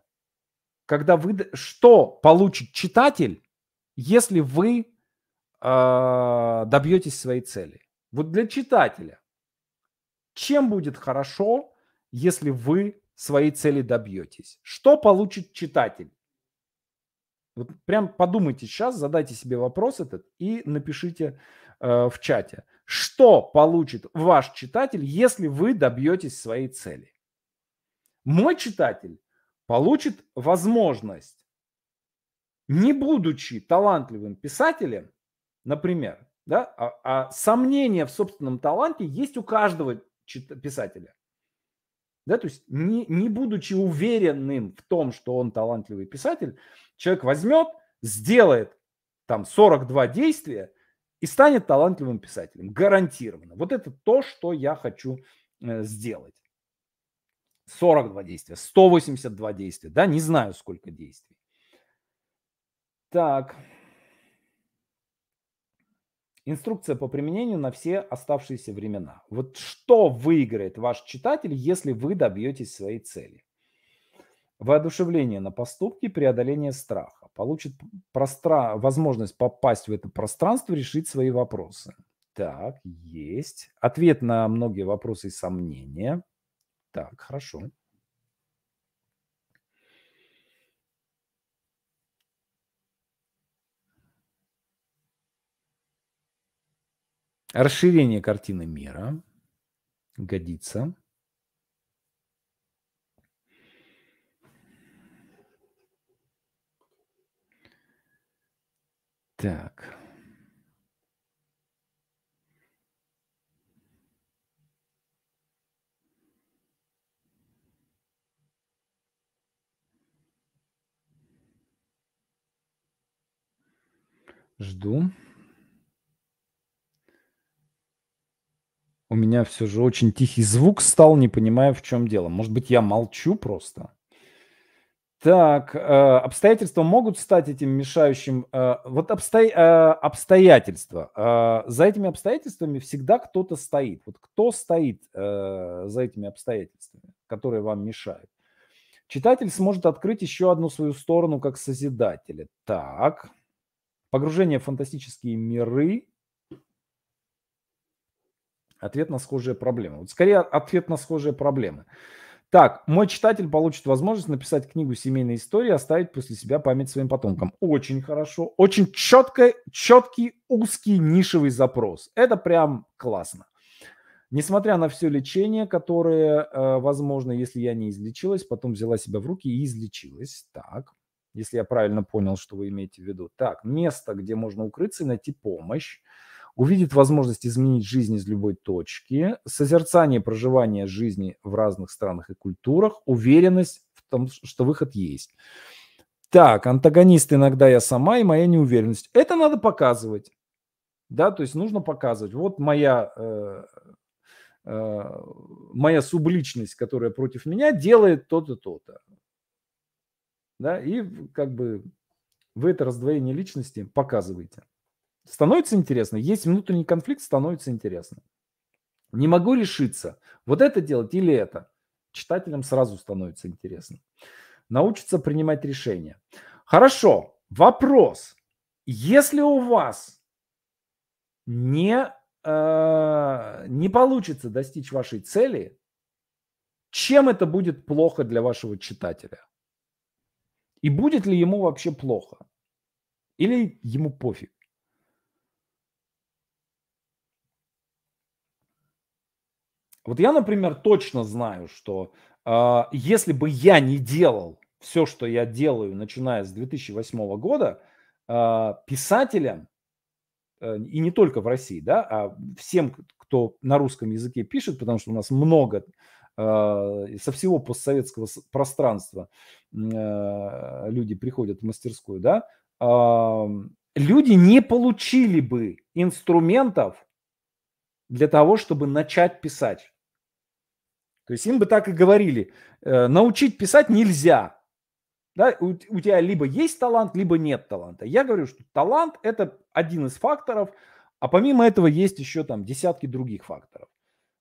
когда вы... Что получит читатель, если вы э, добьетесь своей цели? Вот для читателя. Чем будет хорошо, если вы своей цели добьетесь? Что получит читатель? Вот прям подумайте сейчас, задайте себе вопрос этот и напишите э, в чате, что получит ваш читатель, если вы добьетесь своей цели мой читатель получит возможность, не будучи талантливым писателем, например, да, а, а сомнения в собственном таланте есть у каждого писателя. Да, то есть не, не будучи уверенным в том, что он талантливый писатель, человек возьмет, сделает там 42 действия и станет талантливым писателем. Гарантированно. Вот это то, что я хочу э, сделать. 42 действия, 182 действия, да, не знаю, сколько действий. Так. Инструкция по применению на все оставшиеся времена. Вот что выиграет ваш читатель, если вы добьетесь своей цели? Воодушевление на поступки, преодоление страха. Получит простра... возможность попасть в это пространство, решить свои вопросы. Так, есть. Ответ на многие вопросы и сомнения – так, хорошо. Расширение картины мира годится. Так. Жду. У меня все же очень тихий звук стал, не понимаю, в чем дело. Может быть, я молчу просто. Так, э, обстоятельства могут стать этим мешающим. Э, вот обсто... э, обстоятельства. Э, за этими обстоятельствами всегда кто-то стоит. Вот кто стоит э, за этими обстоятельствами, которые вам мешают? Читатель сможет открыть еще одну свою сторону как созидателя. Так. Погружение в фантастические миры. Ответ на схожие проблемы. Вот скорее ответ на схожие проблемы. Так, мой читатель получит возможность написать книгу семейной истории и оставить после себя память своим потомкам. Очень хорошо. Очень четко, четкий, узкий нишевый запрос. Это прям классно. Несмотря на все лечение, которое, э, возможно, если я не излечилась, потом взяла себя в руки и излечилась. Так если я правильно понял, что вы имеете в виду. Так, место, где можно укрыться и найти помощь. Увидит возможность изменить жизнь из любой точки. Созерцание проживания жизни в разных странах и культурах. Уверенность в том, что выход есть. Так, антагонист иногда я сама и моя неуверенность. Это надо показывать. Да, то есть нужно показывать. Вот моя, э, э, моя субличность, которая против меня делает то-то, то-то да, и как бы вы это раздвоение личности показываете. Становится интересно, есть внутренний конфликт, становится интересно. Не могу решиться, вот это делать или это. Читателям сразу становится интересно. Научиться принимать решения. Хорошо, вопрос. Если у вас не, э, не получится достичь вашей цели, чем это будет плохо для вашего читателя? И будет ли ему вообще плохо? Или ему пофиг? Вот я, например, точно знаю, что э, если бы я не делал все, что я делаю, начиная с 2008 года, э, а, писателям, э, и не только в России, да, а всем, кто на русском языке пишет, потому что у нас много а, со всего постсоветского пространства а, люди приходят в мастерскую, да, люди не получили бы инструментов для того, чтобы начать писать. То есть им бы так и говорили, э, научить писать нельзя. Да, у, у тебя либо есть талант, либо нет таланта. Я говорю, что талант – это один из факторов, а помимо этого есть еще там десятки других факторов.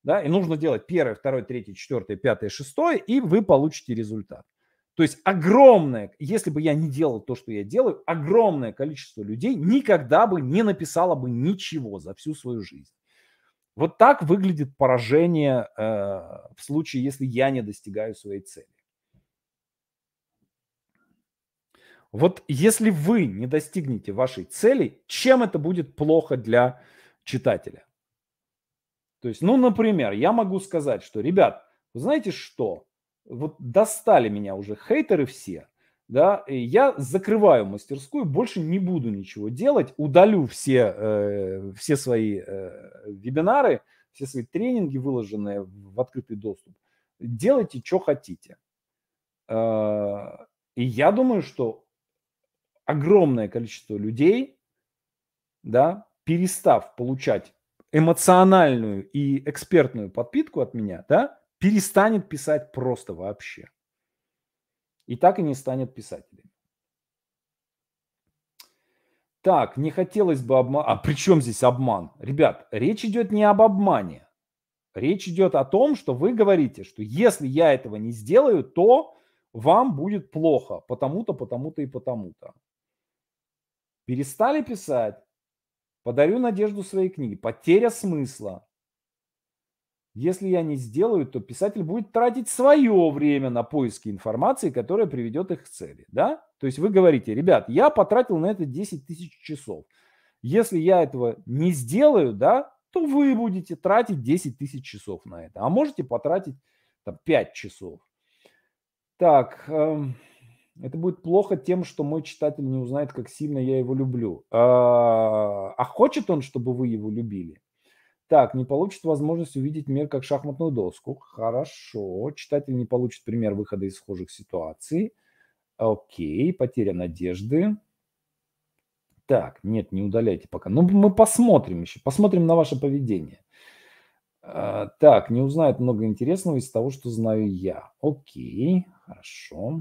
Да, и нужно делать первое, второе, третье, четвертое, пятое, шестое, и вы получите результат. То есть огромное, если бы я не делал то, что я делаю, огромное количество людей никогда бы не написало бы ничего за всю свою жизнь. Вот так выглядит поражение э, в случае, если я не достигаю своей цели. Вот если вы не достигнете вашей цели, чем это будет плохо для читателя? То есть, ну, например, я могу сказать, что, ребят, вы знаете что? Вот достали меня уже хейтеры все, да, и я закрываю мастерскую, больше не буду ничего делать, удалю все, э, все свои э, вебинары, все свои тренинги, выложенные в открытый доступ. Делайте, что хотите. Э, и я думаю, что огромное количество людей, да, перестав получать эмоциональную и экспертную подпитку от меня, да, перестанет писать просто вообще. И так и не станет писателем. Так, не хотелось бы обман... А при чем здесь обман? Ребят, речь идет не об обмане. Речь идет о том, что вы говорите, что если я этого не сделаю, то вам будет плохо, потому-то, потому-то и потому-то. Перестали писать, Подарю надежду своей книге Потеря смысла. Если я не сделаю, то писатель будет тратить свое время на поиски информации, которая приведет их к цели. Да? То есть вы говорите, ребят, я потратил на это 10 тысяч часов. Если я этого не сделаю, да, то вы будете тратить 10 тысяч часов на это. А можете потратить там, 5 часов. Так, эм... Это будет плохо тем, что мой читатель не узнает, как сильно я его люблю. А, а хочет он, чтобы вы его любили? Так, не получит возможность увидеть мир как шахматную доску. Хорошо. Читатель не получит пример выхода из схожих ситуаций. Окей, потеря надежды. Так, нет, не удаляйте пока. Ну, мы посмотрим еще, посмотрим на ваше поведение. А, так, не узнает много интересного из того, что знаю я. Окей, хорошо.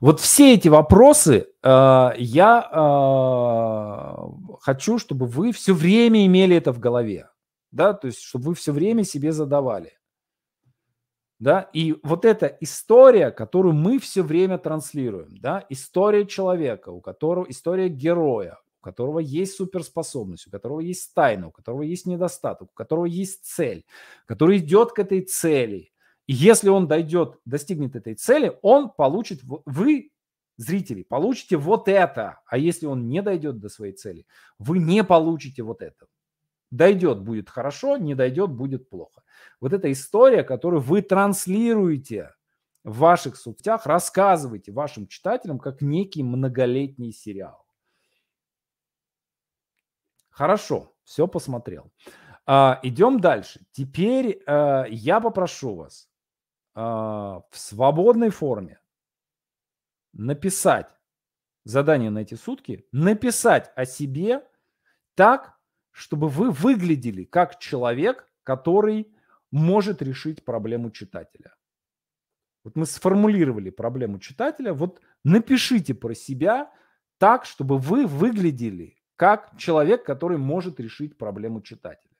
Вот все эти вопросы э, я э, хочу, чтобы вы все время имели это в голове, да, то есть чтобы вы все время себе задавали. Да, и вот эта история, которую мы все время транслируем, да, история человека, у которого история героя, у которого есть суперспособность, у которого есть тайна, у которого есть недостаток, у которого есть цель, который идет к этой цели, и если он дойдет, достигнет этой цели, он получит, вы, зрители, получите вот это. А если он не дойдет до своей цели, вы не получите вот это. Дойдет, будет хорошо, не дойдет, будет плохо. Вот эта история, которую вы транслируете в ваших соцсетях, рассказывайте вашим читателям как некий многолетний сериал. Хорошо, все посмотрел. А, идем дальше. Теперь э, я попрошу вас а, в свободной форме написать задание на эти сутки, написать о себе так, чтобы вы выглядели как человек, который может решить проблему читателя. Вот мы сформулировали проблему читателя, вот напишите про себя так, чтобы вы выглядели как человек, который может решить проблему читателя.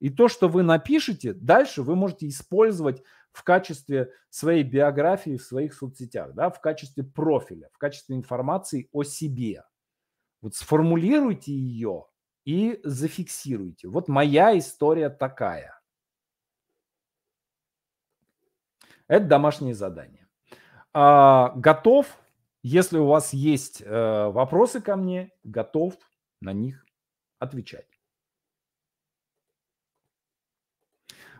И то, что вы напишете, дальше вы можете использовать в качестве своей биографии в своих соцсетях, да, в качестве профиля, в качестве информации о себе. Вот сформулируйте ее и зафиксируйте. Вот моя история такая. Это домашнее задание. А, готов. Если у вас есть э, вопросы ко мне, готов на них отвечать.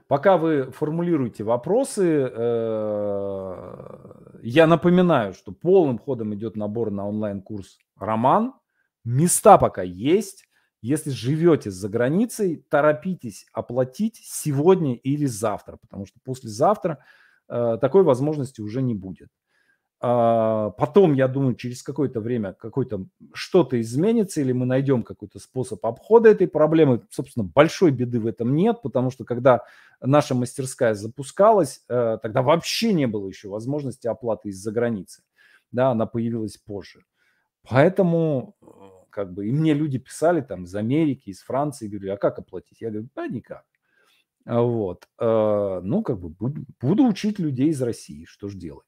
Пока вы формулируете вопросы, э, я напоминаю, что полным ходом идет набор на онлайн-курс «Роман». Места пока есть. Если живете за границей, торопитесь оплатить сегодня или завтра, потому что послезавтра э, такой возможности уже не будет. А, потом, я думаю, через какое-то время какой-то что-то изменится, или мы найдем какой-то способ обхода этой проблемы. Собственно, большой беды в этом нет, потому что когда наша мастерская запускалась, э, тогда вообще не было еще возможности оплаты из-за границы. Да, она появилась позже. Поэтому э, как бы и мне люди писали там из Америки, из Франции, говорили, а как оплатить? Я говорю, да никак. Вот. Э, ну, как бы буду учить людей из России, что же делать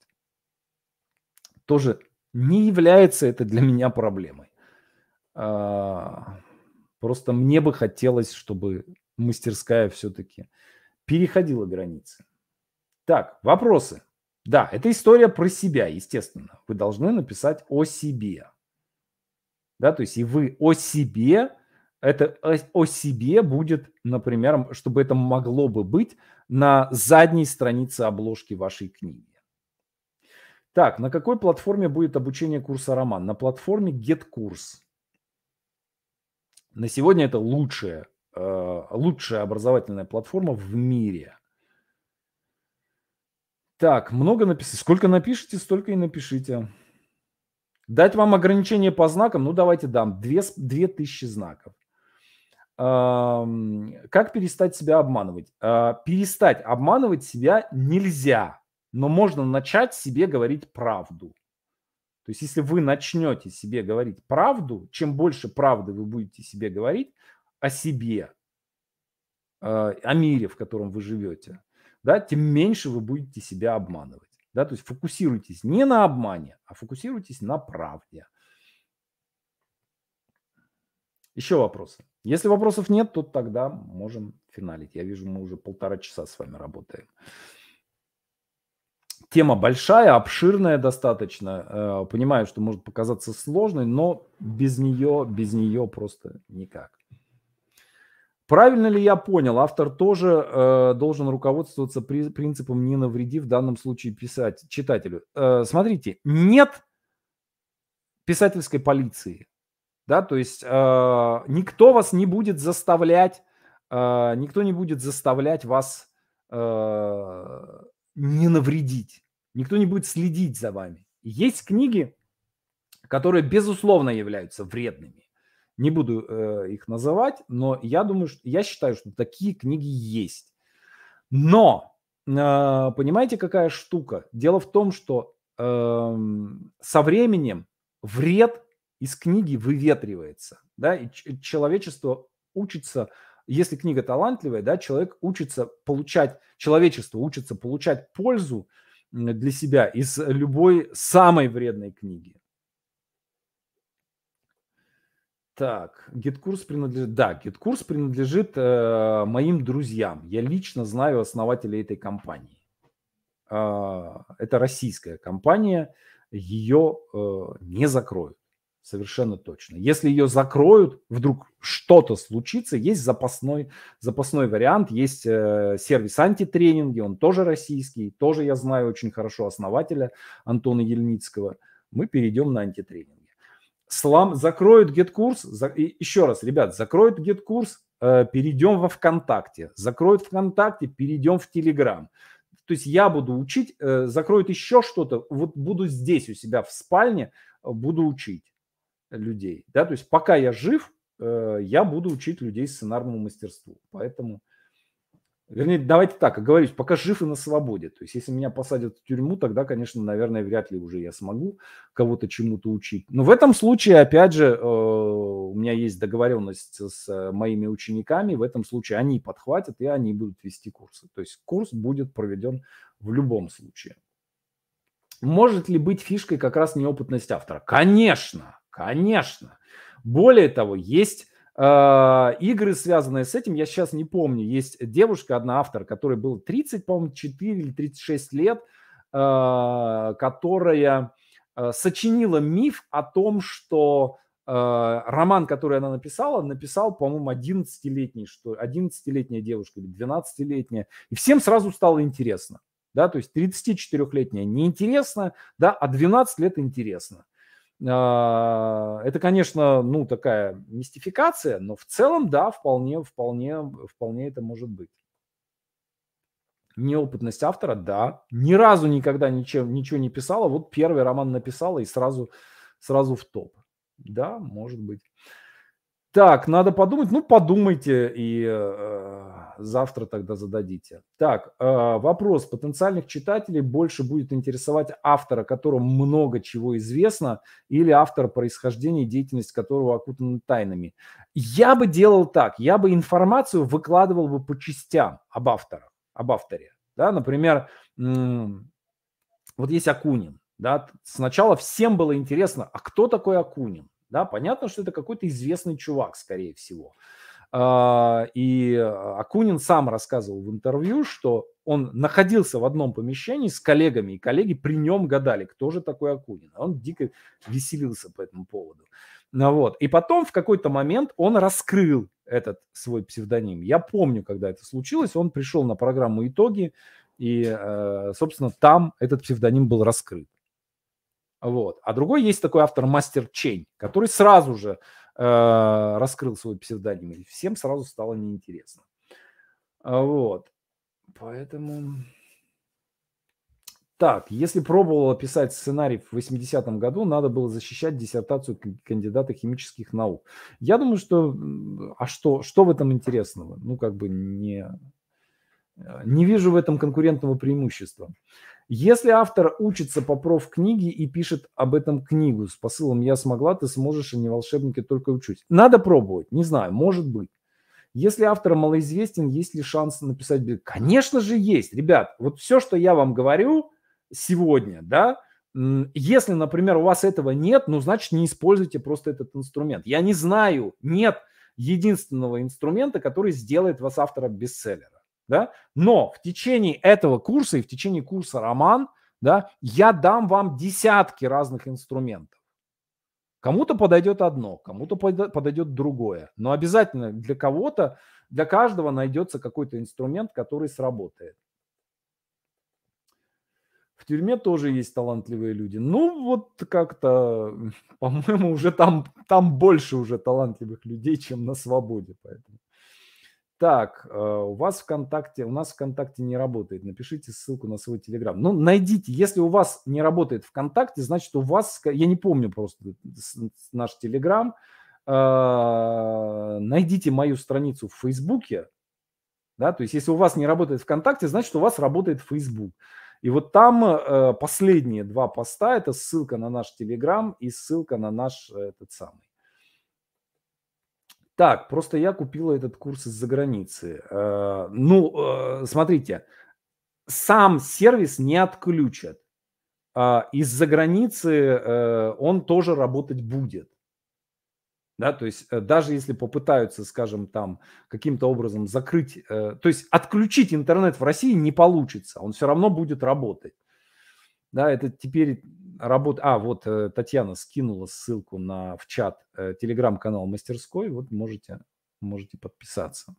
тоже не является это для меня проблемой. А, просто мне бы хотелось, чтобы мастерская все-таки переходила границы. Так, вопросы. Да, это история про себя, естественно. Вы должны написать о себе. Да, то есть и вы о себе, это э, о себе будет, например, чтобы это могло бы быть на задней странице обложки вашей книги. Так, на какой платформе будет обучение курса Роман? На платформе GetCourse. На сегодня это лучшая, э, лучшая образовательная платформа в мире. Так, много написать. Сколько напишите, столько и напишите. Дать вам ограничение по знакам? Ну, давайте дам. Две, две тысячи знаков. Как перестать себя обманывать? А, перестать обманывать себя нельзя но можно начать себе говорить правду. То есть если вы начнете себе говорить правду, чем больше правды вы будете себе говорить о себе, а, о мире, в котором вы живете, да, тем меньше вы будете себя обманывать. Да? То есть фокусируйтесь не на обмане, а фокусируйтесь на правде. Еще вопросы? Если вопросов нет, то тогда можем финалить. Я вижу, мы уже полтора часа с вами работаем. Тема большая, обширная достаточно. Э, понимаю, что может показаться сложной, но без нее, без нее просто никак. Правильно ли я понял? Автор тоже э, должен руководствоваться при, принципом «не навреди» в данном случае писать читателю. Э, смотрите, нет писательской полиции. Да, то есть э, никто вас не будет заставлять, э, никто не будет заставлять вас э, не навредить. Никто не будет следить за вами. Есть книги, которые, безусловно, являются вредными. Не буду э, их называть, но я думаю, что я считаю, что такие книги есть. Но э, понимаете, какая штука? Дело в том, что э, со временем вред из книги выветривается, да, и человечество учится если книга талантливая, да, человек учится получать, человечество учится получать пользу для себя из любой самой вредной книги. Так, гид-курс принадлежит... Да, гид-курс принадлежит э, моим друзьям. Я лично знаю основателя этой компании. Э, это российская компания, ее э, не закроют совершенно точно. Если ее закроют, вдруг что-то случится, есть запасной, запасной вариант, есть э, сервис антитренинги, он тоже российский, тоже я знаю очень хорошо основателя Антона Ельницкого. Мы перейдем на антитренинги. Слам, закроют гет-курс, за, и, еще раз, ребят, закроют гет-курс, э, перейдем во ВКонтакте, закроют ВКонтакте, перейдем в Телеграм. То есть я буду учить, э, закроют еще что-то, вот буду здесь у себя в спальне, э, буду учить людей. Да? То есть пока я жив, э, я буду учить людей сценарному мастерству. Поэтому, вернее, давайте так, оговорюсь, пока жив и на свободе. То есть если меня посадят в тюрьму, тогда, конечно, наверное, вряд ли уже я смогу кого-то чему-то учить. Но в этом случае, опять же, э, у меня есть договоренность с э, моими учениками, в этом случае они подхватят и они будут вести курсы. То есть курс будет проведен в любом случае. Может ли быть фишкой как раз неопытность автора? Конечно! Конечно. Более того, есть а, игры, связанные с этим, я сейчас не помню. Есть девушка, одна автор, которой было 30, по-моему, 4 или 36 лет, а, которая а, сочинила миф о том, что роман, который она написала, написал, по-моему, 11-летний, что 11-летняя девушка или 12-летняя. И всем сразу стало интересно. Да, то есть 34-летняя неинтересно, да, а 12 лет интересно. А, это, конечно, ну, такая мистификация, но в целом, да, вполне, вполне, вполне это может быть. Неопытность автора, да. Ни разу никогда ничем, ничего не писала. Вот первый роман написала и сразу, сразу в топ. Да, может быть. Так, надо подумать. Ну, подумайте и э, завтра тогда зададите. Так, а, вопрос потенциальных читателей больше будет интересовать автора, которому много чего известно, или автора происхождения и деятельность которого окутана тайнами. Я бы делал так, я бы информацию выкладывал бы по частям об авторах, об авторе. Да, например, вот есть Акунин. Да, сначала всем было интересно, а кто такой Акунин? Да, понятно, что это какой-то известный чувак, скорее всего. А, и а, Акунин сам рассказывал в интервью, что он находился в одном помещении с коллегами, и коллеги при нем гадали, кто же такой Акунин. А он дико веселился по этому поводу. Ну, вот. И потом в какой-то момент он раскрыл этот свой псевдоним. Я помню, когда это случилось, он пришел на программу «Итоги», и, э, собственно, там этот псевдоним был раскрыт. Вот. А другой есть такой автор Мастер Чень, который сразу же Э, раскрыл свой псевдоним, и всем сразу стало неинтересно. А вот. Поэтому... Так, если пробовала писать сценарий в 80-м году, надо было защищать диссертацию кандидата химических наук. Я думаю, что... А что, что в этом интересного? Ну, как бы не... Э, не вижу в этом конкурентного преимущества. Если автор учится по профкниге и пишет об этом книгу с посылом «Я смогла, ты сможешь, и а не волшебники, только учусь». Надо пробовать, не знаю, может быть. Если автор малоизвестен, есть ли шанс написать биографию? Конечно же есть, ребят. Вот все, что я вам говорю сегодня, да, если, например, у вас этого нет, ну, значит, не используйте просто этот инструмент. Я не знаю, нет единственного инструмента, который сделает вас автором бестселлера да, но в течение этого курса и в течение курса «Роман» да, я дам вам десятки разных инструментов. Кому-то подойдет одно, кому-то подойдет другое, но обязательно для кого-то, для каждого найдется какой-то инструмент, который сработает. В тюрьме тоже есть талантливые люди. Ну, вот как-то, по-моему, уже там, там больше уже талантливых людей, чем на свободе. Поэтому. Так, э, у вас ВКонтакте, у нас ВКонтакте не работает. Напишите ссылку на свой Телеграм. Ну, найдите. Если у вас не работает ВКонтакте, значит, у вас, я не помню просто наш Телеграм, э, найдите мою страницу в Фейсбуке, да, то есть если у вас не работает ВКонтакте, значит, у вас работает Фейсбук. И вот там э, последние два поста – это ссылка на наш Телеграм и ссылка на наш этот самый так, просто я купила этот курс из-за границы. Э, ну, э, смотрите, сам сервис не отключат. А из-за границы э, он тоже работать будет. Да, то есть даже если попытаются, скажем, там каким-то образом закрыть, то есть отключить интернет в России не получится, он все равно будет работать. Да, это теперь работ... А, вот э, Татьяна скинула ссылку на, в чат э, телеграм-канал мастерской. Вот можете, можете подписаться.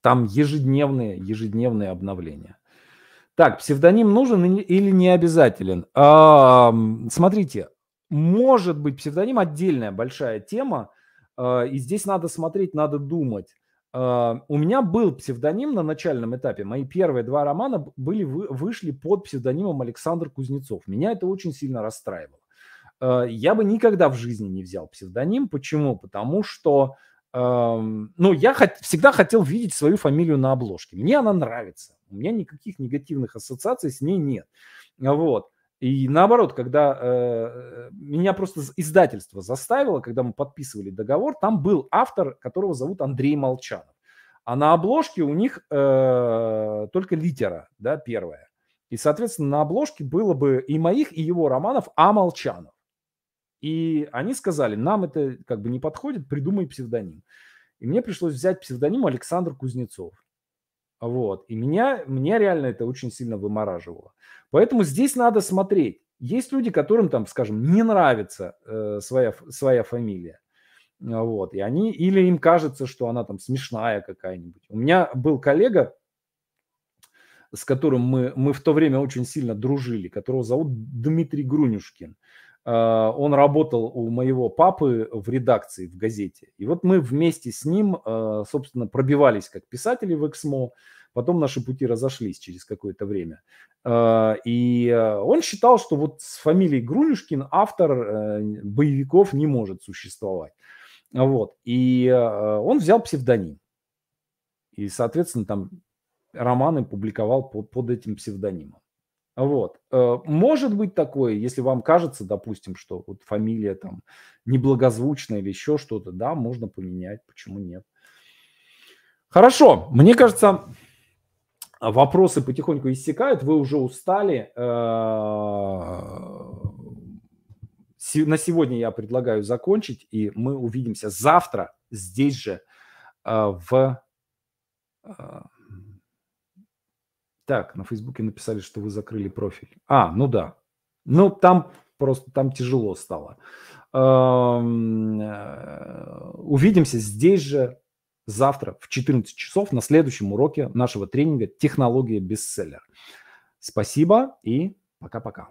Там ежедневные, ежедневные обновления. Так, псевдоним нужен или не обязателен? А, смотрите, может быть, псевдоним отдельная большая тема. Э, и здесь надо смотреть, надо думать. А, у меня был псевдоним на начальном этапе. Мои первые два романа были, вышли под псевдонимом Александр Кузнецов. Меня это очень сильно расстраивало. А, я бы никогда в жизни не взял псевдоним. Почему? Потому что ну, я всегда хотел видеть свою фамилию на обложке. Мне она нравится. У меня никаких негативных ассоциаций с ней нет. Вот. И наоборот, когда э, э меня просто издательство заставило, когда мы подписывали договор, там был автор, которого зовут Андрей Молчанов. А на обложке у них э, только литера, да, первая. И, соответственно, на обложке было бы и моих, и его романов А. Молчанов. И они сказали, нам это как бы не подходит, придумай псевдоним. И мне пришлось взять псевдоним Александр Кузнецов. Вот. И меня, меня реально это очень сильно вымораживало. Поэтому здесь надо смотреть. Есть люди, которым там, скажем, не нравится э, своя, своя фамилия. А, вот. И они, или им кажется, что она там смешная какая-нибудь. У меня был коллега, с которым мы, мы в то время очень сильно дружили, которого зовут Дмитрий Грунюшкин. А, он работал у моего папы в редакции, в газете. И вот мы вместе с ним, а, собственно, пробивались как писатели в «Эксмо», потом наши пути разошлись через какое-то время. А, и он считал, что вот с фамилией Грунюшкин автор э, боевиков не может существовать. Вот. И он взял псевдоним. И, соответственно, там романы публиковал под, под этим псевдонимом. Вот. Э, может быть такое, если вам кажется, допустим, что вот фамилия там неблагозвучная или еще что-то, да, можно поменять, почему нет. Хорошо, мне кажется, вопросы потихоньку иссякают, вы уже устали. Э, на сегодня я предлагаю закончить, и мы увидимся завтра здесь же э, в так, на Фейсбуке написали, что вы закрыли профиль. А, ну да. Ну, там просто там тяжело стало. Э, увидимся здесь же завтра в 14 часов на следующем уроке нашего тренинга «Технология бестселлера». Спасибо и пока-пока.